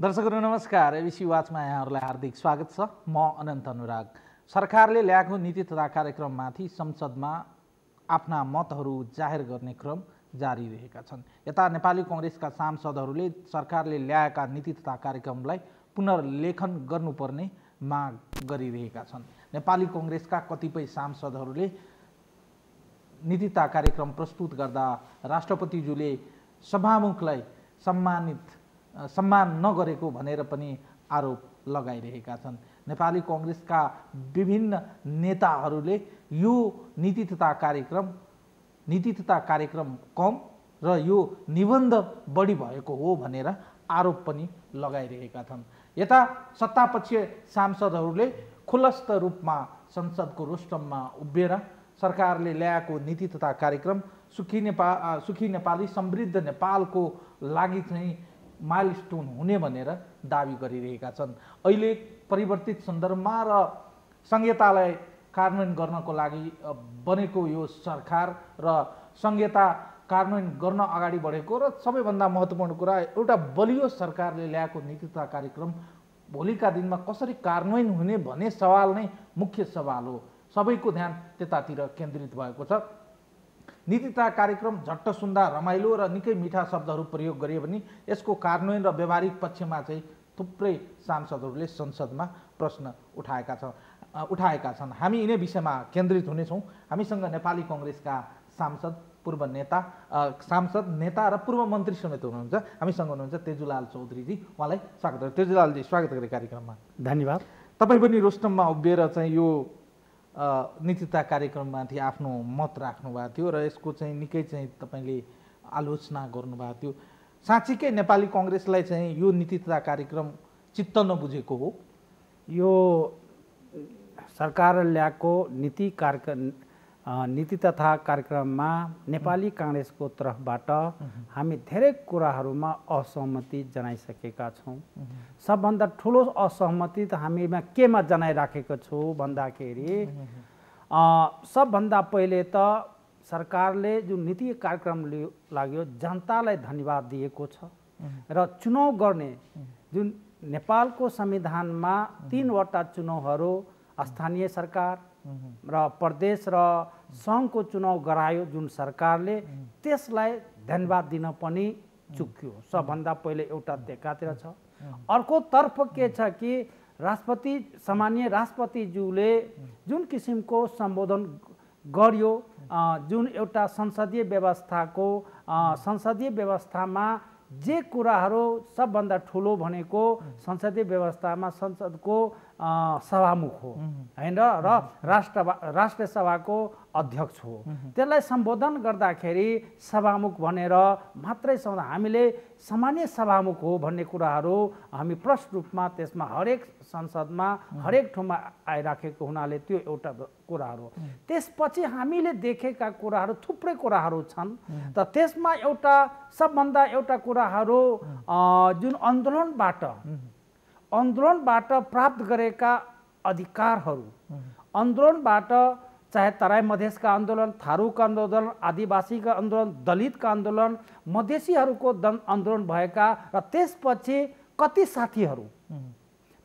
दर्शकहरू नमस्कार एबिसी वाचमा यहाँहरूलाई हार्दिक स्वागत छ म अनन्त अनुराग सरकारले ल्याएको नीति तथा कार्यक्रममाथि संसदमा आफ्ना मतहरू जाहेर गर्ने क्रम जारी रहेका छन् यता नेपाली कङ्ग्रेसका सांसदहरूले सरकारले ल्याएका नीति तथा कार्यक्रमलाई पुनर्लेखन गर्नुपर्ने माग गरिरहेका छन् नेपाली कङ्ग्रेसका कतिपय सांसदहरूले नीति तथा कार्यक्रम प्रस्तुत गर्दा राष्ट्रपतिज्यूले सभामुखलाई सम्मानित सम्मान नगरेको भनेर पनि आरोप लगाइरहेका छन् नेपाली कङ्ग्रेसका विभिन्न नेताहरूले यो नीति तथा कार्यक्रम नीति तथा कार्यक्रम कम र यो निबन्ध बढी भएको हो भनेर आरोप पनि लगाइरहेका छन् यता सत्तापक्ष सांसदहरूले खुलस्त रूपमा संसदको रोस्टममा उभिएर सरकारले ल्याएको नीति तथा कार्यक्रम सुखी नेपाल सुखी नेपाली समृद्ध नेपालको लागि चाहिँ माइल स्टोन हुने भनेर दावी गरिरहेका छन् अहिले परिवर्तित सन्दर्भमा र संहितालाई कार्यान्वयन गर्नको लागि बनेको यो सरकार र संहिता कार्यान्वयन गर्न अगाडि बढेको र सबैभन्दा महत्त्वपूर्ण कुरा एउटा बलियो सरकारले ल्याएको नीति तथा कार्यक्रम भोलिका दिनमा कसरी कार्यान्वयन हुने भन्ने सवाल नै मुख्य सवाल हो सबैको ध्यान त्यतातिर केन्द्रित भएको छ नीतिता कार्यक्रम झट्ट सुन्दा रमाइलो र निकै मिठा शब्दहरू प्रयोग गरियो भने यसको कार्यान्वयन र व्यावहारिक पक्षमा चाहिँ थुप्रै सांसदहरूले संसदमा प्रश्न उठाएका छन् उठाएका छन् हामी यिनै विषयमा केन्द्रित हुनेछौँ हामीसँग नेपाली कङ्ग्रेसका सांसद पूर्व नेता सांसद नेता र पूर्व मन्त्री समेत हुनुहुन्छ हामीसँग हुनुहुन्छ तेजुलाल चौधरीजी उहाँलाई स्वागत तेजुलालजी स्वागत गरे कार्यक्रममा धन्यवाद तपाईँ पनि रोस्टममा उभिएर चाहिँ यो नीतिता कार्यक्रममाथि आफ्नो मत राख्नुभएको थियो र यसको चाहिँ निकै चाहिँ तपाईँले आलोचना गर्नुभएको थियो साँच्चीकै नेपाली कङ्ग्रेसलाई चाहिँ यो नीतिता कार्यक्रम चित्त नबुझेको हो यो सरकार ल्याएको नीति कार्य नीति तथा कार्यक्रममा नेपाली काङ्ग्रेसको तर्फबाट हामी धेरै कुराहरूमा असहमति जनाइसकेका छौँ सबभन्दा ठुलो असहमति त हामीमा केमा जनाइराखेको छौँ भन्दाखेरि सबभन्दा पहिले त सरकारले जुन नीति कार्यक्रम लाग्यो जनतालाई धन्यवाद दिएको छ र चुनाउ गर्ने जुन नेपालको संविधानमा तिनवटा चुनाउहरू स्थानीय सरकार र प्रदेश र सङ्घको चुनाव गरायो जुन सरकारले त्यसलाई धन्यवाद दिन पनि चुक्यो सबभन्दा पहिले एउटा त्यहाँतिर छ अर्कोतर्फ के छ कि राष्ट्रपति सामान्य राष्ट्रपतिज्यूले जुन किसिमको सम्बोधन गर्यो जुन एउटा संसदीय व्यवस्थाको संसदीय व्यवस्थामा जे कुराहरू सबभन्दा ठुलो भनेको संसदीय व्यवस्थामा संसदको सभामुख हो होइन र राष्ट्र राष्ट्रिय सभाको अध्यक्ष हो त्यसलाई सम्बोधन गर्दाखेरि सभामुख भनेर मात्रै सम्बोधन हामीले सामान्य सभामुख हो भन्ने कुराहरू हामी प्रष्ट रूपमा त्यसमा हरेक संसदमा हरेक ठाउँमा आइराखेको हुनाले त्यो एउटा कुराहरू त्यसपछि हामीले देखेका कुराहरू थुप्रै कुराहरू छन् त त्यसमा एउटा सबभन्दा एउटा कुराहरू जुन आन्दोलनबाट आन्दोलनबाट प्राप्त गरेका अधिकारहरू आन्दोलनबाट चाहे तराई मधेसका आन्दोलन थारूको आन्दोलन आदिवासीका आन्दोलन दलितका आन्दोलन मधेसीहरूको दन आन्दोलन भएका र त्यसपछि कति साथीहरू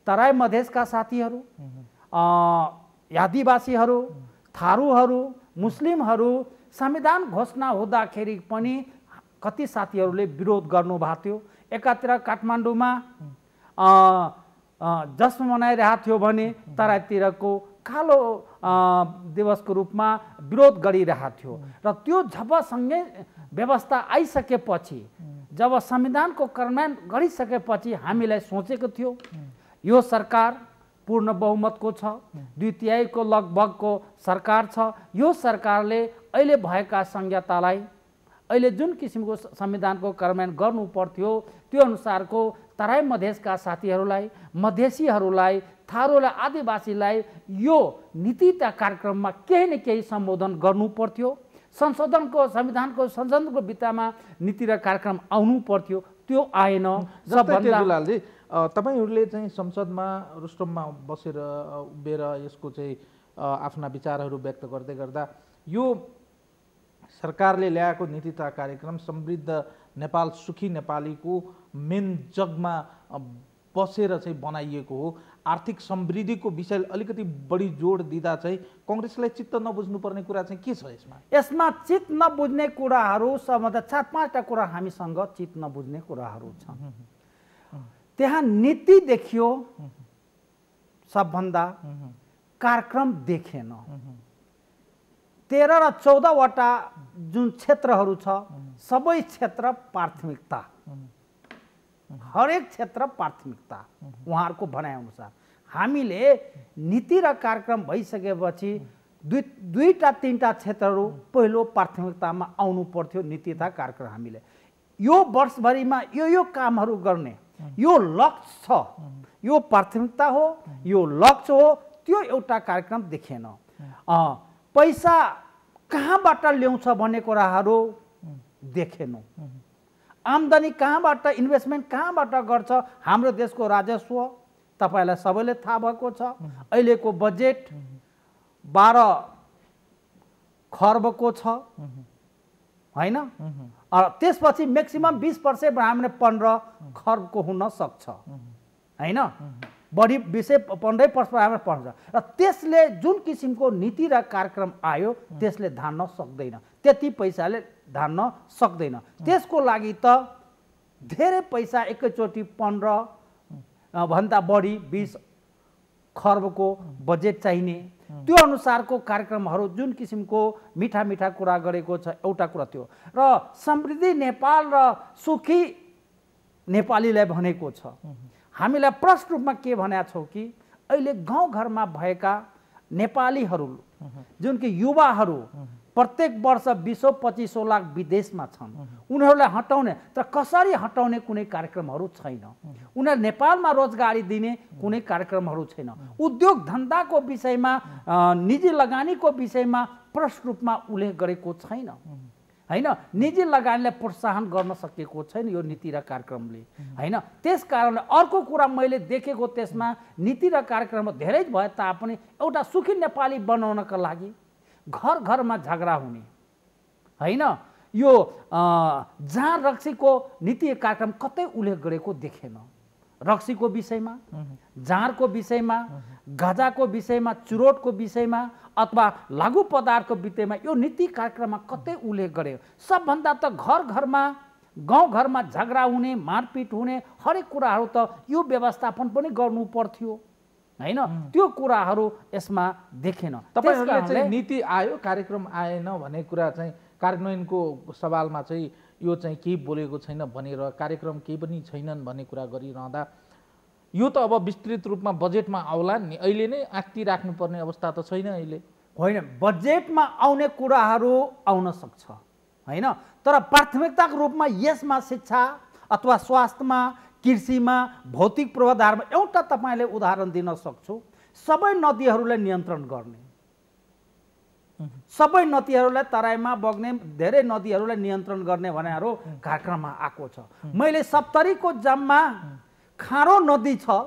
तराई मधेसका साथीहरू आदिवासीहरू थारूहरू मुस्लिमहरू संविधान घोषणा हुँदाखेरि पनि कति साथीहरूले विरोध गर्नुभएको थियो एकातिर काठमाडौँमा जश्न मनाइरहेको थियो भने तराईतिरको कालो दिवसको रूपमा विरोध गरिरहेको थियो र त्यो जबसँगै व्यवस्था आइसकेपछि जब संविधानको कर्मान गरिसकेपछि हामीलाई सोचेको थियो यो सरकार पूर्ण बहुमतको छ दुई लगभगको सरकार छ यो सरकारले अहिले भएका संहितालाई अहिले जुन किसिमको संविधानको कर्मान गर्नु पर्थ्यो त्यो अनुसारको तराई मधेसका साथीहरूलाई मधेसीहरूलाई र आदिवासीलाई यो नीतिता कार्यक्रममा केही न केही सम्बोधन गर्नु पर्थ्यो संशोधनको संविधानको संशोधनको बित्तामा नीति र कार्यक्रम आउनु पर्थ्यो त्यो आएन जस्तै तपाईँहरूले चाहिँ संसदमा रुस्टममा बसेर उभिएर यसको चाहिँ आफ्ना विचारहरू व्यक्त गर्दै गर्दा यो सरकारले ल्याएको नीति तथा कार्यक्रम समृद्ध नेपाल सुखी नेपालीको मेन जगमा बसेर चाहिँ बनाइएको हो आर्थिक समृद्धिको विषय अलिकति बढी जोड दिँदा चाहिँ कङ्ग्रेसलाई चित्त नबुझ्नुपर्ने कुरा चाहिँ के छ यसमा यसमा चित्त नबुझ्ने कुराहरू सबभन्दा चार पाँचवटा कुरा हामीसँग चित्त नबुझ्ने कुराहरू छन् त्यहाँ नीति देखियो सबभन्दा कार्यक्रम देखेन तेह्र र चौधवटा जुन क्षेत्रहरू छ सबै क्षेत्र प्राथमिकता हरेक क्षेत्र प्राथमिकता उहाँहरूको भनाइअनुसार हामीले नीति र कार्यक्रम भइसकेपछि दुई दुईवटा तिनवटा क्षेत्रहरू पहिलो प्राथमिकतामा आउनु पर्थ्यो नीति तथा कार्यक्रम हामीले यो वर्षभरिमा यो यो कामहरू गर्ने यो लक्ष्य छ यो प्राथमिकता हो यो लक्ष्य हो त्यो एउटा कार्यक्रम देखेन पैसा कहाँबाट ल्याउँछ भन्ने कुराहरू देखेनौँ आम्दानी कहाँबाट इन्भेस्टमेन्ट कहाँबाट गर्छ हाम्रो देशको राजस्व तपाईँलाई सबैले थाहा भएको छ अहिलेको बजेट बाह्र खर्बको छ होइन त्यसपछि मेक्सिमम् बिस पर्सेन्ट हामीले पन्ध्र खर्बको हुन सक्छ होइन बढी बिसै पन्ध्रै पर्सेन्टमा पढ्छ र त्यसले जुन किसिमको नीति र कार्यक्रम आयो त्यसले धान्न सक्दैन त्यति पैसाले धान्न सक्दैन त्यसको लागि त धेरै पैसा एकैचोटि पन्ध्र भन्दा बढी बिस खर्बको बजेट चाहिने त्यो अनुसारको कार्यक्रमहरू जुन किसिमको मिठा मिठा कुरा गरेको छ एउटा कुरा त्यो र समृद्धि नेपाल र सुखी नेपालीलाई भनेको छ हामीलाई प्रश्न रूपमा के भनेका छौँ कि अहिले गाउँघरमा भएका नेपालीहरू जुन कि युवाहरू प्रत्येक वर्ष बिसौँ पच्चिसौँ लाख विदेशमा छन् उनीहरूलाई हटाउने तर कसरी हटाउने कुनै कार्यक्रमहरू छैन उनीहरू नेपालमा रोजगारी दिने कुनै कार्यक्रमहरू छैन उद्योग धन्दाको विषयमा निजी लगानीको विषयमा प्रश्न रूपमा उल्लेख गरेको छैन होइन निजी लगानीलाई प्रोत्साहन गर्न सकेको छैन यो नीति र कार्यक्रमले होइन त्यस कारणले अर्को कुरा मैले देखेको त्यसमा नीति र कार्यक्रम धेरै भए तापनि एउटा सुखी नेपाली बनाउनका लागि घर घरमा झगडा हुने होइन यो जहाँ रक्सीको नीति कार्यक्रम कतै उल्लेख गरेको देखेन रक्सीको विषयमा जाँडको विषयमा गजाको विषयमा चुरोटको विषयमा अथवा लागु पदार्थको विषयमा यो नीति कार्यक्रममा कतै उल्लेख गरे सबभन्दा त घर घरमा गाउँ घरमा झगडा हुने मारपिट हुने हरेक कुराहरू त यो व्यवस्थापन पनि गर्नु पर्थ्यो होइन त्यो कुराहरू यसमा देखेन तपाईँहरूले नीति आयो कार्यक्रम आएन भन्ने कुरा चाहिँ कार्यान्वयनको सवालमा चाहिँ यो चाहिँ केही बोलेको छैन भनेर कार्यक्रम केही पनि छैनन् भन्ने कुरा गरिरहँदा यो त अब विस्तृत रूपमा बजेटमा आउला नि अहिले नै आत्ति राख्नुपर्ने अवस्था त छैन अहिले होइन बजेटमा आउने कुराहरू आउन सक्छ होइन तर प्राथमिकताको रूपमा यसमा शिक्षा अथवा स्वास्थ्यमा कृषिमा भौतिक पूर्वाधारमा एउटा तपाईँले उदाहरण दिन सक्छु सबै नदीहरूलाई नियन्त्रण गर्ने सबै नदीहरूलाई तराईमा बग्ने धेरै नदीहरूलाई नियन्त्रण गर्ने भनेर कार्यक्रममा आएको छ मैले सप्तरीको जम्मा खाँडो नदी छ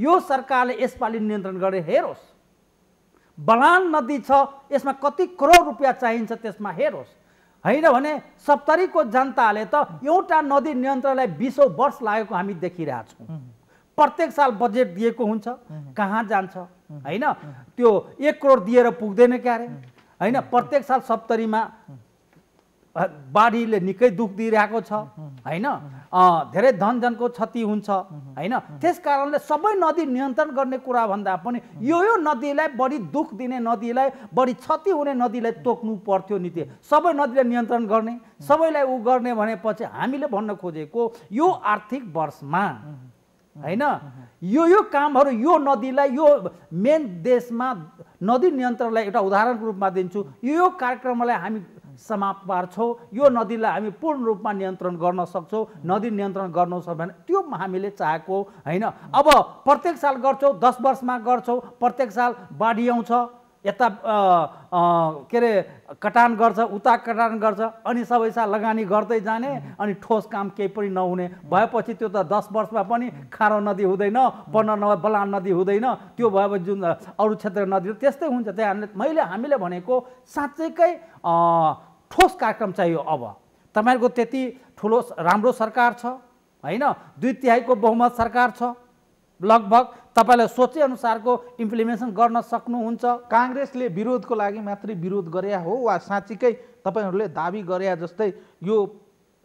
यो सरकारले यसपालि नियन्त्रण गरे हेरोस् बलान नदी छ यसमा कति करोड रुपियाँ चाहिन्छ त्यसमा हेरोस् होइन भने सप्तरीको जनताले त एउटा नदी नियन्त्रणलाई बिसौँ वर्ष लागेको हामी देखिरहेछौँ प्रत्येक साल बजेट दिएको हुन्छ कहाँ जान्छ होइन त्यो एक करोड दिएर पुग्दैन क्या अरे होइन प्रत्येक साल सप्तरीमा बाढीले निकै दुःख दिइरहेको छ होइन धेरै धनजनको क्षति हुन्छ होइन त्यस कारणले सबै नदी नियन्त्रण गर्ने कुरा भन्दा पनि यो यो नदीलाई बढी दुःख दिने नदीलाई बढी क्षति हुने नदीलाई तोक्नु पर्थ्यो नीति सबै नदीलाई नियन्त्रण गर्ने सबैलाई ऊ गर्ने भनेपछि हामीले भन्न खोजेको यो आर्थिक वर्षमा होइन यो यो कामहरू यो नदीलाई यो मेन देशमा नदी नियन्त्रणलाई एउटा उदाहरणको रूपमा दिन्छु यो यो कार्यक्रमलाई हामी समाप पार्छौँ यो नदीलाई हामी पूर्ण रूपमा नियन्त्रण गर्न सक्छौँ नदी नियन्त्रण गर्नु छ भने त्यो हामीले चाहेको होइन अब प्रत्येक साल गर्छौँ दस वर्षमा गर्छौँ प्रत्येक साल बाढी आउँछ यता के अरे कटान गर्छ उता कटान गर्छ अनि सबै सा लगानी गर्दै जाने अनि ठोस काम केही पनि नहुने भएपछि त्यो त दस वर्षमा पनि खारो नदी हुँदैन पन्ध्र न बलान नदी हुँदैन त्यो भएपछि जुन अरू क्षेत्र नदी त्यस्तै हुन्छ त्यही हामीले मैले हामीले भनेको साँच्चैकै ठोस कार्यक्रम चाहियो अब तपाईँहरूको त्यति ठुलो राम्रो सरकार छ होइन दुई तिहाईको बहुमत सरकार छ लगभग तपाईँलाई सोचेअनुसारको इम्प्लिमेन्टेसन गर्न सक्नुहुन्छ काङ्ग्रेसले विरोधको लागि मात्रै विरोध गरे हो वा साँच्चीकै तपाईँहरूले दावी गरे जस्तै यो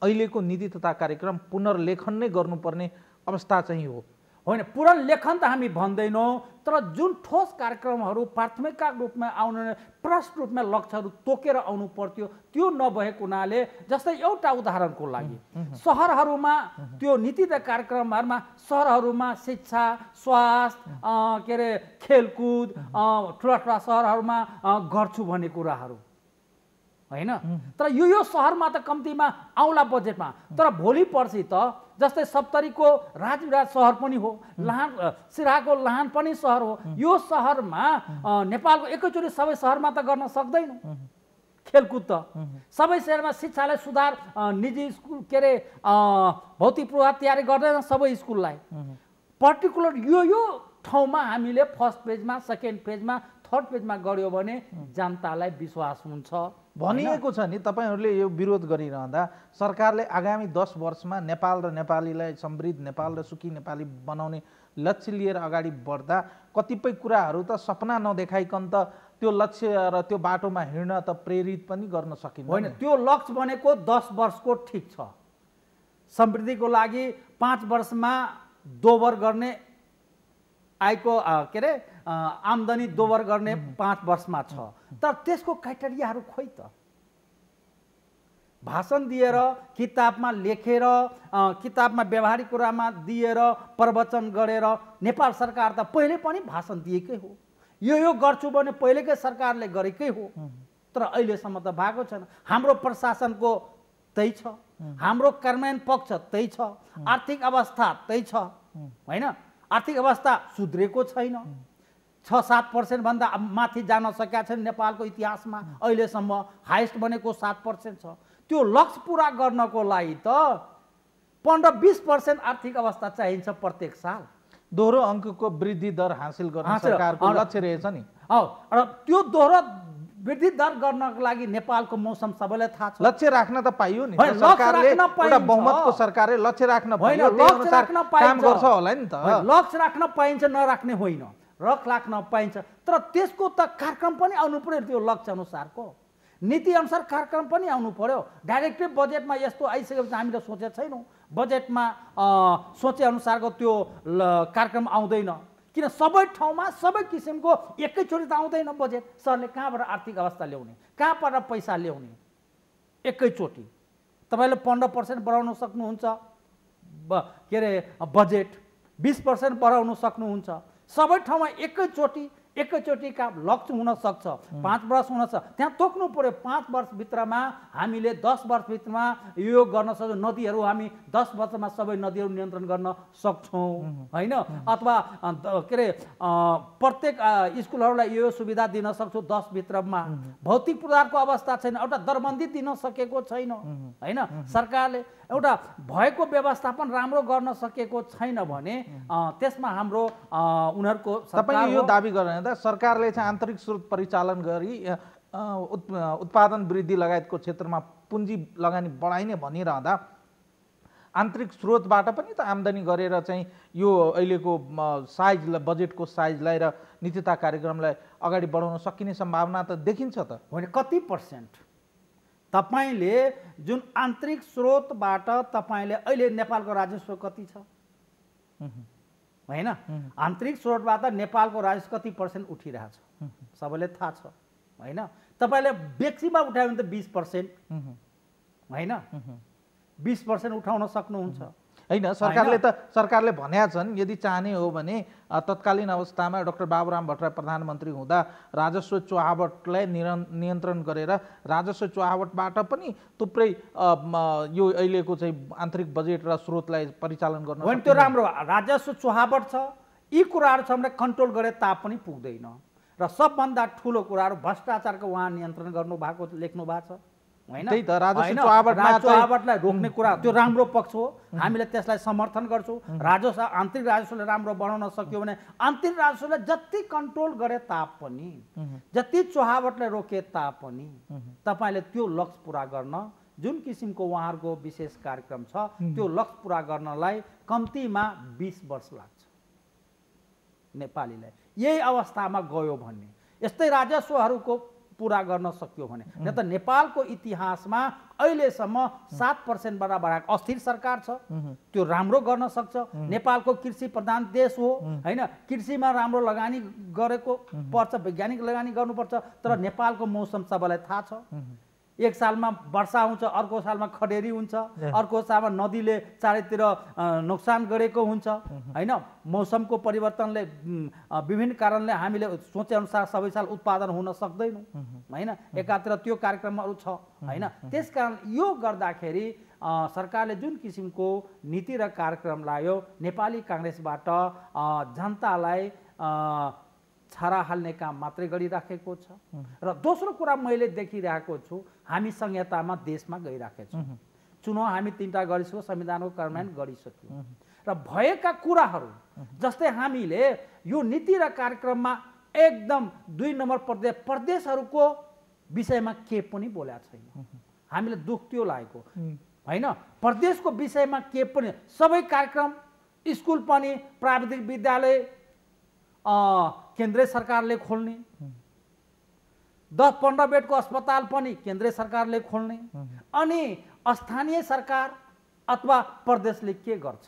अहिलेको नीति तथा कार्यक्रम पुनर्लेखन नै गर्नुपर्ने अवस्था चाहिँ हो होइन पुरन लेखन त हामी भन्दैनौँ तर जुन ठोस कार्यक्रमहरू प्राथमिकका रूपमा आउनु प्रष्ट रूपमा लक्ष्यहरू तोकेर आउनु पर्थ्यो त्यो नभएको हुनाले जस्तै एउटा उदाहरणको लागि सहरहरूमा त्यो नीति कार्यक्रमहरूमा सहरहरूमा शिक्षा स्वास्थ्य के अरे खेलकुद ठुला ठुला सहरहरूमा गर्छु भन्ने कुराहरू होइन तर यो यो सहरमा त कम्तीमा आउला बजेटमा तर भोलि पर्सि त जस्तै सप्तरीको राजविराज सहर पनि हो लाहान सिराको लहान पनि सहर हो यो सहरमा नेपालको एकैचोटि सबै सहरमा त गर्न सक्दैन खेलकुद त सबै सहरमा शिक्षालाई सुधार निजी स्कुल के अरे भौतिक पूर्वा तयारी गर्दैन सबै स्कुललाई पर्टिकुलर यो यो ठाउँमा हामीले फर्स्ट पेजमा सेकेन्ड पेजमा थर्ड पेजमा गऱ्यो भने जनतालाई विश्वास हुन्छ भनिएको छ नि तपाईँहरूले यो विरोध गरिरहँदा सरकारले आगामी दस वर्षमा नेपाल र नेपालीलाई समृद्ध नेपाल र सुखी नेपाली बनाउने लक्ष्य लिएर अगाडि बढ्दा कतिपय कुराहरू त सपना नदेखाइकन त त्यो लक्ष्य र त्यो बाटोमा हिँड्न त प्रेरित पनि गर्न सकिन्छ होइन त्यो लक्ष्य भनेको दस वर्षको ठिक छ समृद्धिको लागि पाँच वर्षमा दोबर गर्ने आएको के अरे आम्दानी दोबर गर्ने पाँच वर्षमा छ तर त्यसको क्राइटेरियाहरू खोइ त भाषण दिएर किताबमा लेखेर किताबमा व्यवहारिक कुरामा दिएर प्रवचन गरेर नेपाल सरकार त पहिले पनि भाषण दिएकै हो यो यो गर्छु भने पहिलेकै सरकारले गरेकै हो तर अहिलेसम्म त भएको छैन हाम्रो प्रशासनको त्यही छ हाम्रो कर्मयन पक्ष त्यही छ आर्थिक अवस्था त्यही छ होइन आर्थिक अवस्था सुध्रेको छैन छ सात पर्सेन्टभन्दा माथि जान सकेका छन् नेपालको इतिहासमा अहिलेसम्म हाइस्ट भनेको सात पर्सेन्ट छ त्यो लक्ष्य पुरा गर्नको लागि त पन्ध्र बिस पर्सेन्ट आर्थिक अवस्था चाहिन्छ प्रत्येक साल दोहोरो अङ्कको वृद्धि दर हासिल गर्न सरकारको लक्ष्य रहेछ नि हौ र त्यो दोहोरो वृद्धि दर गर्नको लागि नेपालको मौसम सबैलाई थाहा छ लक्ष्य राख्न त पाइयो नि सरकारले एउटा बहुमतको सरकारले लक्ष्य राख्न पाइन्छ होला नि त लक्ष्य राख्न पाइन्छ नराख्ने होइन रक लाग्न पाइन्छ तर त्यसको त कार्यक्रम पनि आउनु पऱ्यो त्यो लक्ष्य लक्ष्यअनुसारको नीतिअनुसार कार्यक्रम पनि आउनु पऱ्यो डाइरेक्टिभ बजेटमा यस्तो आइसकेपछि हामीले सोचेको छैनौँ बजेटमा सोचेअनुसारको त्यो कार्यक्रम आउँदैन किन सबै ठाउँमा सबै किसिमको एकैचोटि त आउँदैन बजेट सरले कहाँबाट आर्थिक अवस्था ल्याउने कहाँबाट पैसा ल्याउने एकैचोटि तपाईँले पन्ध्र पर्सेन्ट बढाउन सक्नुहुन्छ के अरे बजेट बिस पर्सेन्ट बढाउन सक्नुहुन्छ सबै ठाउँमा एकैचोटि एकैचोटि काम लक्ष्य हुनसक्छ पाँच वर्ष हुनसक्छ त्यहाँ तोक्नु पऱ्यो पाँच वर्षभित्रमा हामीले दस वर्षभित्रमा यो गर्न सक्छौँ नदीहरू हामी दस वर्षमा सबै नदीहरू नियन्त्रण गर्न सक्छौँ होइन अथवा के अरे प्रत्येक स्कुलहरूलाई यो सुविधा दिन सक्छौँ दसभित्रमा भौतिक पदार्थको अवस्था छैन एउटा दरबन्दी दिन सकेको छैन होइन सरकारले एउटा भएको व्यवस्थापन राम्रो गर्न सकेको छैन भने त्यसमा हाम्रो उनीहरूको तपाईँ यो दावी गर्नु सरकारले चाहिँ आन्तरिक स्रोत परिचालन गरी उत् उत्पादन वृद्धि लगायतको क्षेत्रमा पुँजी लगानी बढाइने भनिरहँदा आन्तरिक स्रोतबाट पनि त आम्दानी गरेर चाहिँ यो अहिलेको साइज बजेटको साइजलाई र नीतिता कार्यक्रमलाई अगाडि बढाउन सकिने सम्भावना त देखिन्छ त होइन कति पर्सेन्ट तपाईँले जुन आन्तरिक स्रोतबाट तपाईँले अहिले नेपालको राजस्व कति छ होइन आन्तरिक स्रोतबाट नेपालको राजस्व कति पर्सेन्ट उठिरहेछ सबैले थाहा छ होइन तपाईँले बेक्सीमा उठायो भने त बिस पर्सेन्ट होइन बिस पर्सेन्ट उठाउन सक्नुहुन्छ होइन सरकारले त सरकारले भन्या छन् यदि चाहने हो भने तत्कालीन अवस्थामा डक्टर बाबुराम भट्टराई प्रधानमन्त्री हुँदा राजस्व चुहावटलाई निर नियन्त्रण गरेर राजस्व चुहावटबाट पनि थुप्रै यो अहिलेको चाहिँ आन्तरिक बजेट र स्रोतलाई परिचालन गर्नु भने त्यो राम्रो राजस्व चुहावट छ यी कुराहरू छ भने कन्ट्रोल गरे तापनि पुग्दैन र सबभन्दा ठुलो कुराहरू भ्रष्टाचारको उहाँ नियन्त्रण गर्नु भएको लेख्नु भएको छ रोक्ने कुरा त्यो राम्रो पक्ष हो हामीले त्यसलाई समर्थन गर्छौँ राजस्व आन्तरिक राजस्वले राम्रो बनाउन सक्यो भने आन्तरिक राजस्वले जति कन्ट्रोल गरे तापनि जति चुहावटलाई रोके तापनि तपाईँले त्यो लक्ष्य पुरा गर्न जुन किसिमको उहाँहरूको विशेष कार्यक्रम छ त्यो लक्ष्य पुरा गर्नलाई कम्तीमा बिस वर्ष लाग्छ नेपालीलाई यही अवस्थामा गयो भन्ने यस्तै राजस्वहरूको पुरा गर्न सकियो भने न त नेपालको इतिहासमा अहिलेसम्म सात पर्सेन्टबाट बढाएको अस्थिर सरकार छ त्यो राम्रो गर्न सक्छ नेपालको कृषि प्रधान देश हो होइन कृषिमा राम्रो लगानी गरेको पर्छ वैज्ञानिक लगानी गर्नुपर्छ तर नेपालको मौसम सबैलाई थाहा छ एक सालमा वर्षा हुन्छ अर्को सालमा खडेरी हुन्छ अर्को सालमा नदीले चारैतिर नोक्सान गरेको हुन्छ होइन मौसमको परिवर्तनले विभिन्न कारणले हामीले सोचेअनुसार सबै साल उत्पादन हुन सक्दैनौँ होइन एकातिर त्यो कार्यक्रमहरू छ होइन त्यस कारण यो गर्दाखेरि सरकारले जुन किसिमको नीति र कार्यक्रम लायो नेपाली काङ्ग्रेसबाट जनतालाई छरा हाल्ने काम मात्रै गरिराखेको छ र दोस्रो कुरा मैले देखिरहेको छु हामी संहितामा देशमा गइराखेछौँ चुनाव हामी तिनवटा गरिसक्यौँ संविधानको कार्यान्वयन गरिसक्यौँ र भएका कुराहरू जस्तै हामीले यो नीति र कार्यक्रममा एकदम दुई नम्बर प्रदेश प्रदेशहरूको विषयमा के पनि बोलेको छैन हामीले दुःख त्यो लागेको होइन प्रदेशको विषयमा के पनि सबै कार्यक्रम स्कुल पनि प्राविधिक विद्यालय केन्द्रीय सरकारले खोल्ने दस पन्ध्र बेडको अस्पताल पनि केन्द्रीय सरकारले खोल्ने अनि स्थानीय सरकार अथवा प्रदेशले के गर्छ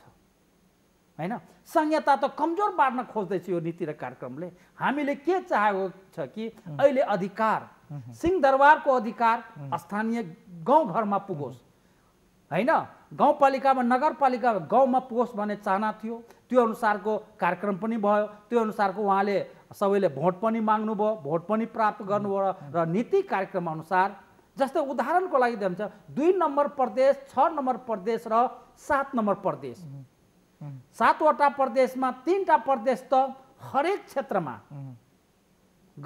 होइन संहिता त कमजोर पार्न खोज्दैछ यो नीति र कार्यक्रमले हामीले के चाहेको छ कि अहिले अधिकार सिंहदरबारको अधिकार स्थानीय गाउँघरमा पुगोस् होइन गाउँपालिकामा नगरपालिका गाउँमा पुगोस् भन्ने चाहना थियो त्यो अनुसारको कार्यक्रम पनि भयो त्यो अनुसारको उहाँले सबैले भोट पनि माग्नुभयो भोट पनि प्राप्त गर्नुभयो र नीति कार्यक्रम अनुसार जस्तै उदाहरणको लागि दिन्छ दुई नम्बर प्रदेश छ नम्बर प्रदेश र सात नम्बर प्रदेश सातवटा प्रदेशमा तिनवटा प्रदेश त हरेक क्षेत्रमा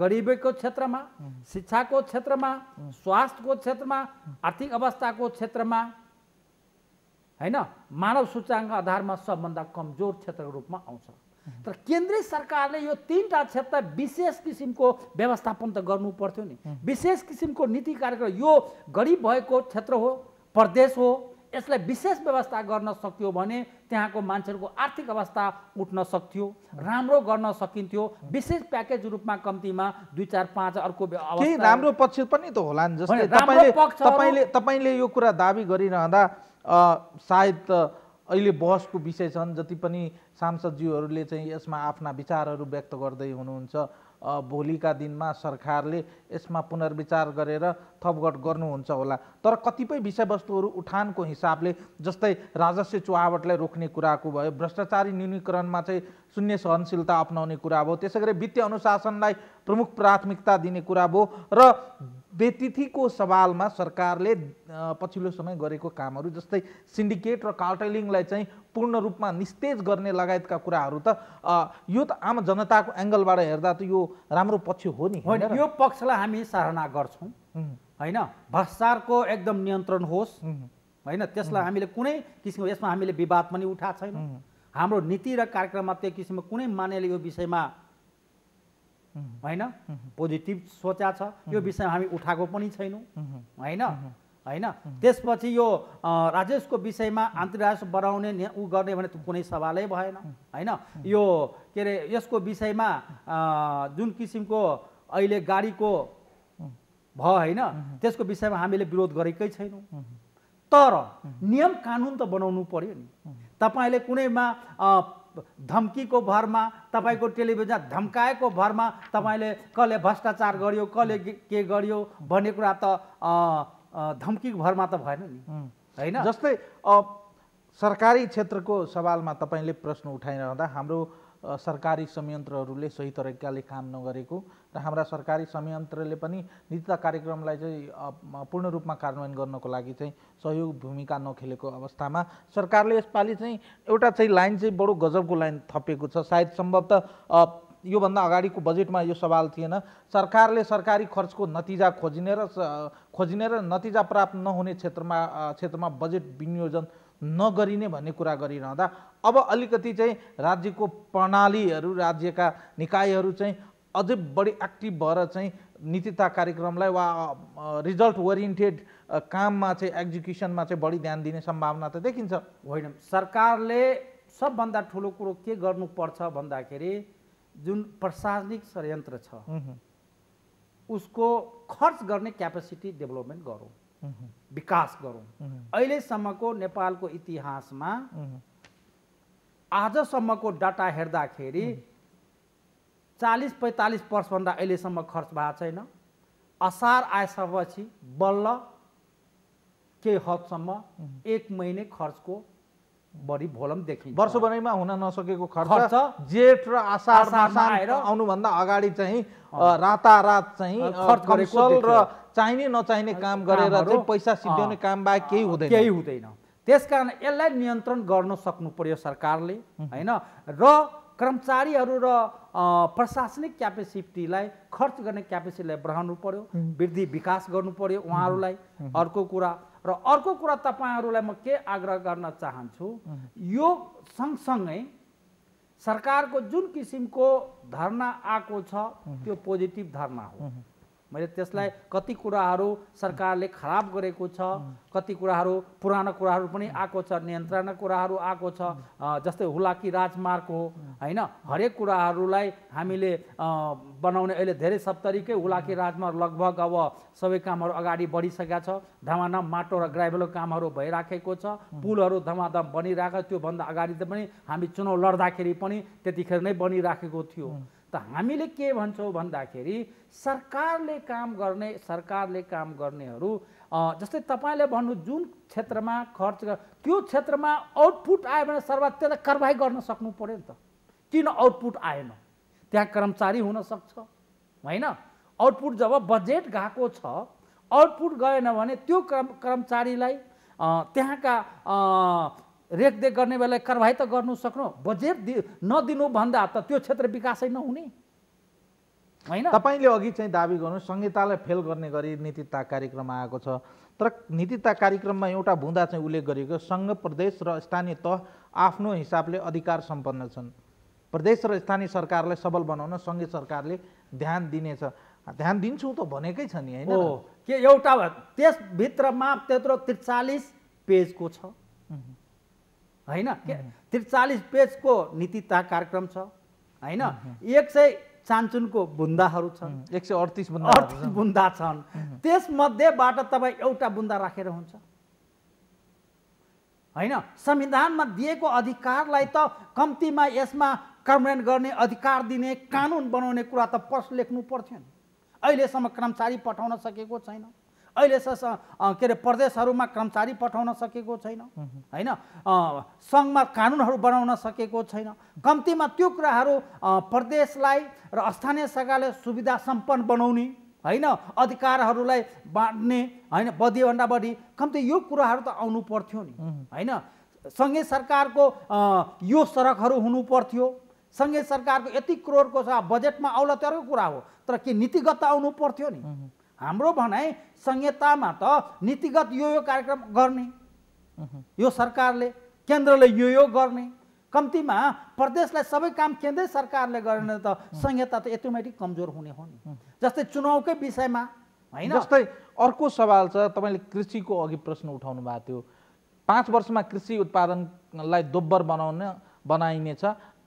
गरिबीको क्षेत्रमा शिक्षाको क्षेत्रमा स्वास्थ्यको क्षेत्रमा आर्थिक अवस्थाको क्षेत्रमा होइन मानव सूचाङ्क आधारमा सबभन्दा कमजोर क्षेत्रको रूपमा आउँछ तर केन्द्रीय सरकारले यो तिनवटा क्षेत्र विशेष किसिमको व्यवस्थापन त गर्नु पर्थ्यो नि विशेष किसिमको नीति कार्यक्रम यो गरिब भएको क्षेत्र हो प्रदेश हो यसलाई विशेष व्यवस्था गर्न सकियो भने त्यहाँको मान्छेहरूको आर्थिक अवस्था उठ्न सक्थ्यो राम्रो गर्न सकिन्थ्यो विशेष प्याकेज रूपमा कम्तीमा दुई चार पाँच अर्को राम्रो पक्ष पनि त होला नि जस्तै तपाईँले यो कुरा दावी गरिरहँदा सायद अहिले बहसको विषय छन् जति पनि सांसदज्यूहरूले चाहिँ यसमा आफ्ना विचारहरू व्यक्त गर्दै हुनुहुन्छ भोलिका दिनमा सरकारले यसमा पुनर्विचार गरेर थपघट गर्नुहुन्छ होला तर कतिपय विषयवस्तुहरू उठानको हिसाबले जस्तै राजस्व चुहावटलाई रोक्ने कुराको भयो भ्रष्टाचारी न्यूनीकरणमा चाहिँ शून्य सहनशीलता अप्नाउने कुरा भयो त्यसै गरी वित्तीय अनुशासनलाई प्रमुख प्राथमिकता दिने कुरा भयो र बेतिथिको सवालमा सरकारले पछिल्लो समय गरेको कामहरू जस्तै सिन्डिकेट र कार्टेलिङलाई चाहिँ पूर्ण रूपमा निस्तेज गर्ने लगायतका कुराहरू त यो त आम जनताको एङ्गलबाट हेर्दा त यो राम्रो पक्ष हो नि होइन यो पक्षलाई हामी सराहना गर्छौँ होइन भ्रष्टाचारको एकदम नियन्त्रण होस् होइन त्यसलाई हामीले कुनै किसिमको यसमा हामीले विवाद पनि उठाएको छैन हाम्रो नीति र कार्यक्रममा त्यो किसिमको कुनै मानेले यो विषयमा होइन पोजिटिभ सोचा छ यो विषयमा हामी उठाएको पनि छैनौँ होइन होइन त्यसपछि यो राजेशको विषयमा आन्तर्राष्ट्र बढाउने ऊ गर्ने भने कुनै सवालै भएन होइन यो के अरे यसको विषयमा जुन किसिमको अहिले गाडीको भयो होइन त्यसको विषयमा हामीले विरोध गरेकै छैनौँ तर नियम कानुन त बनाउनु पर्यो नि तपाईँले कुनैमा धम्कीको भरमा तपाईँको टेलिभिजन धम्काएको भरमा तपाईँले कसले भ्रष्टाचार गर्यो कसले के गर्यो भन्ने कुरा त धम्कीको भरमा त भएन नि होइन जस्तै सरकारी क्षेत्रको सवालमा तपाईँले प्रश्न उठाइरहँदा हाम्रो सरकारी संयन्त्रहरूले सही तरिकाले काम नगरेको र हाम्रा सरकारी संयन्त्रले पनि नीतिता कार्यक्रमलाई चाहिँ पूर्ण रूपमा कार्यान्वयन गर्नको लागि चाहिँ सहयोग भूमिका नखेलेको अवस्थामा सरकारले यसपालि चाहिँ एउटा चाहिँ लाइन चाहिँ बडो गजबको लाइन थपेको छ सायद सम्भवतः योभन्दा अगाडिको बजेटमा यो सवाल थिएन सरकारले सरकारी खर्चको नतिजा खोजिने र खोजिने र नतिजा प्राप्त नहुने क्षेत्रमा क्षेत्रमा बजेट विनियोजन नगरिने भन्ने कुरा गरिरहँदा अब अलिकति चाहिँ राज्यको प्रणालीहरू राज्यका निकायहरू चाहिँ अझै बढी एक्टिभ भएर चाहिँ नीतिता कार्यक्रमलाई वा रिजल्ट ओरिएन्टेड काममा चाहिँ एक्जिक्युसनमा चाहिँ बढी ध्यान दिने सम्भावना त देखिन्छ होइन सरकारले सबभन्दा ठुलो कुरो के गर्नुपर्छ भन्दाखेरि जुन प्रशासनिक षड्यन्त्र छ उसको खर्च गर्ने क्यापेसिटी डेभलपमेन्ट गरौँ विकास गरौँ अहिलेसम्मको नेपालको इतिहासमा आजसम्मको डाटा हेर्दाखेरि चालिस पैँतालिस वर्षभन्दा अहिलेसम्म खर्च भएको छैन असार आएसपछि बल्ल केही हदसम्म एक महिने खर्चको बढी भोलम देखिन्छ वर्षभरिमा हुन नसकेको खर्च जेठ र आसार आएर आउनुभन्दा अगाडि चाहिँ रातारात चाहिँ खर्च गरेको र चाहिने नचाहिने काम गरेर चाहिँ पैसा सिद्ध्याउने काम बाहेक केही हुँदैन केही हुँदैन त्यस कारण यसलाई नियन्त्रण गर्न सक्नु पर्यो सरकारले होइन र कर्मचारीहरू र प्रशासनिक क्यापेसिटीलाई खर्च गर्ने क्यापेसिटीलाई बढाउनु पर्यो वृद्धि विकास गर्नु पर्यो उहाँहरूलाई अर्को कुरा र अर्को कुरा तपाईँहरूलाई म के आग्रह गर्न चाहन्छु यो सँगसँगै सरकारको जुन किसिमको धर्ना आएको छ त्यो पोजिटिभ धर्ना हो मैले त्यसलाई कति कुराहरू सरकारले खराब गरेको छ कति कुराहरू पुरानो कुराहरू पनि आएको छ नियन्त्रण कुराहरू आएको छ जस्तै हुलाकी राजमार्ग हो होइन हरेक कुराहरूलाई हामीले बनाउने अहिले धेरै सप्तरीकै हुलाकी राजमार्ग लगभग अब सबै कामहरू अगाडि बढिसकेका छ धमाधम माटो र ग्राइभलो कामहरू भइराखेको छ पुलहरू धमाधम बनिरहेको त्योभन्दा अगाडि त पनि हामी चुनाउ लड्दाखेरि पनि त्यतिखेर नै बनिराखेको थियो त हामीले के भन्छौँ भन्दाखेरि सरकारले काम गर्ने सरकारले काम गर्नेहरू जस्तै तपाईँले भन्नु जुन क्षेत्रमा खर्च त्यो क्षेत्रमा आउटपुट आयो भने त्यसलाई कारवाही गर्न सक्नु पऱ्यो नि त किन आउटपुट आएन त्यहाँ कर्मचारी हुनसक्छ होइन आउटपुट जब बजेट गएको छ आउटपुट गएन भने त्यो कर्म कर्मचारीलाई त्यहाँका रेखदेख गर्ने बेला कारवाही त गर्नु सक्नु बजेट दि भन्दा त त्यो क्षेत्र विकासै नहुने होइन तपाईँले अघि चाहिँ दावी गर्नु संहितालाई फेल गर्ने गरी नीतिता कार्यक्रम आएको छ तर नीतिता कार्यक्रममा एउटा भुँदा चाहिँ उल्लेख गरिएको सङ्घ प्रदेश र स्थानीय तह आफ्नो हिसाबले अधिकार सम्पन्न छन् प्रदेश र स्थानीय सरकारलाई सबल बनाउन सङ्घीय सरकारले ध्यान दिनेछ ध्यान दिन्छु त भनेकै छ नि होइन के एउटा त्यसभित्रमा त्यत्रो त्रिचालिस पेजको छ होइन त्रिचालिस पेजको नीतिता कार्यक्रम छ होइन एक सय चान्चुनको बुन्दाहरू छन् एक सय अडतिस बुन्दा अडतिस बुन्दा छन् त्यसमध्येबाट तपाईँ एउटा बुन्दा राखेर हुन्छ होइन संविधानमा दिएको अधिकारलाई त कम्तीमा यसमा कर्मण गर्ने अधिकार दिने कानुन बनाउने कुरा त पर्स लेख्नु पर्थ्यो नि अहिलेसम्म कर्मचारी पठाउन सकेको छैन अहिले स के अरे प्रदेशहरूमा कर्मचारी पठाउन सकेको छैन होइन सङ्घमा कानुनहरू बनाउन सकेको छैन कम्तीमा त्यो कुराहरू प्रदेशलाई र स्थानीय सरकारले सुविधा सम्पन्न बनाउने होइन अधिकारहरूलाई बाँड्ने होइन बढीभन्दा बढी कम्ती यो कुराहरू त आउनु पर्थ्यो नि होइन सँगै सरकारको यो सडकहरू हुनु पर्थ्यो सँगै सरकारको यति करोडको छ बजेटमा आउला अर्को कुरा हो तर के नीतिगत आउनु पर्थ्यो नि हाम्रो भनाइ संहितामा त नीतिगत यो यो कार्यक्रम गर्ने यो सरकारले केन्द्रले यो यो गर्ने कम्तीमा प्रदेशलाई सबै काम केन्द्रै सरकारले गरेन त संहिता त एटोमेटिक कमजोर हुने हो नि जस्तै चुनावकै विषयमा होइन जस्तै अर्को सवाल छ तपाईँले कृषिको अघि प्रश्न उठाउनु भएको थियो पाँच वर्षमा कृषि उत्पादनलाई दोब्बर बनाउन बनाइनेछ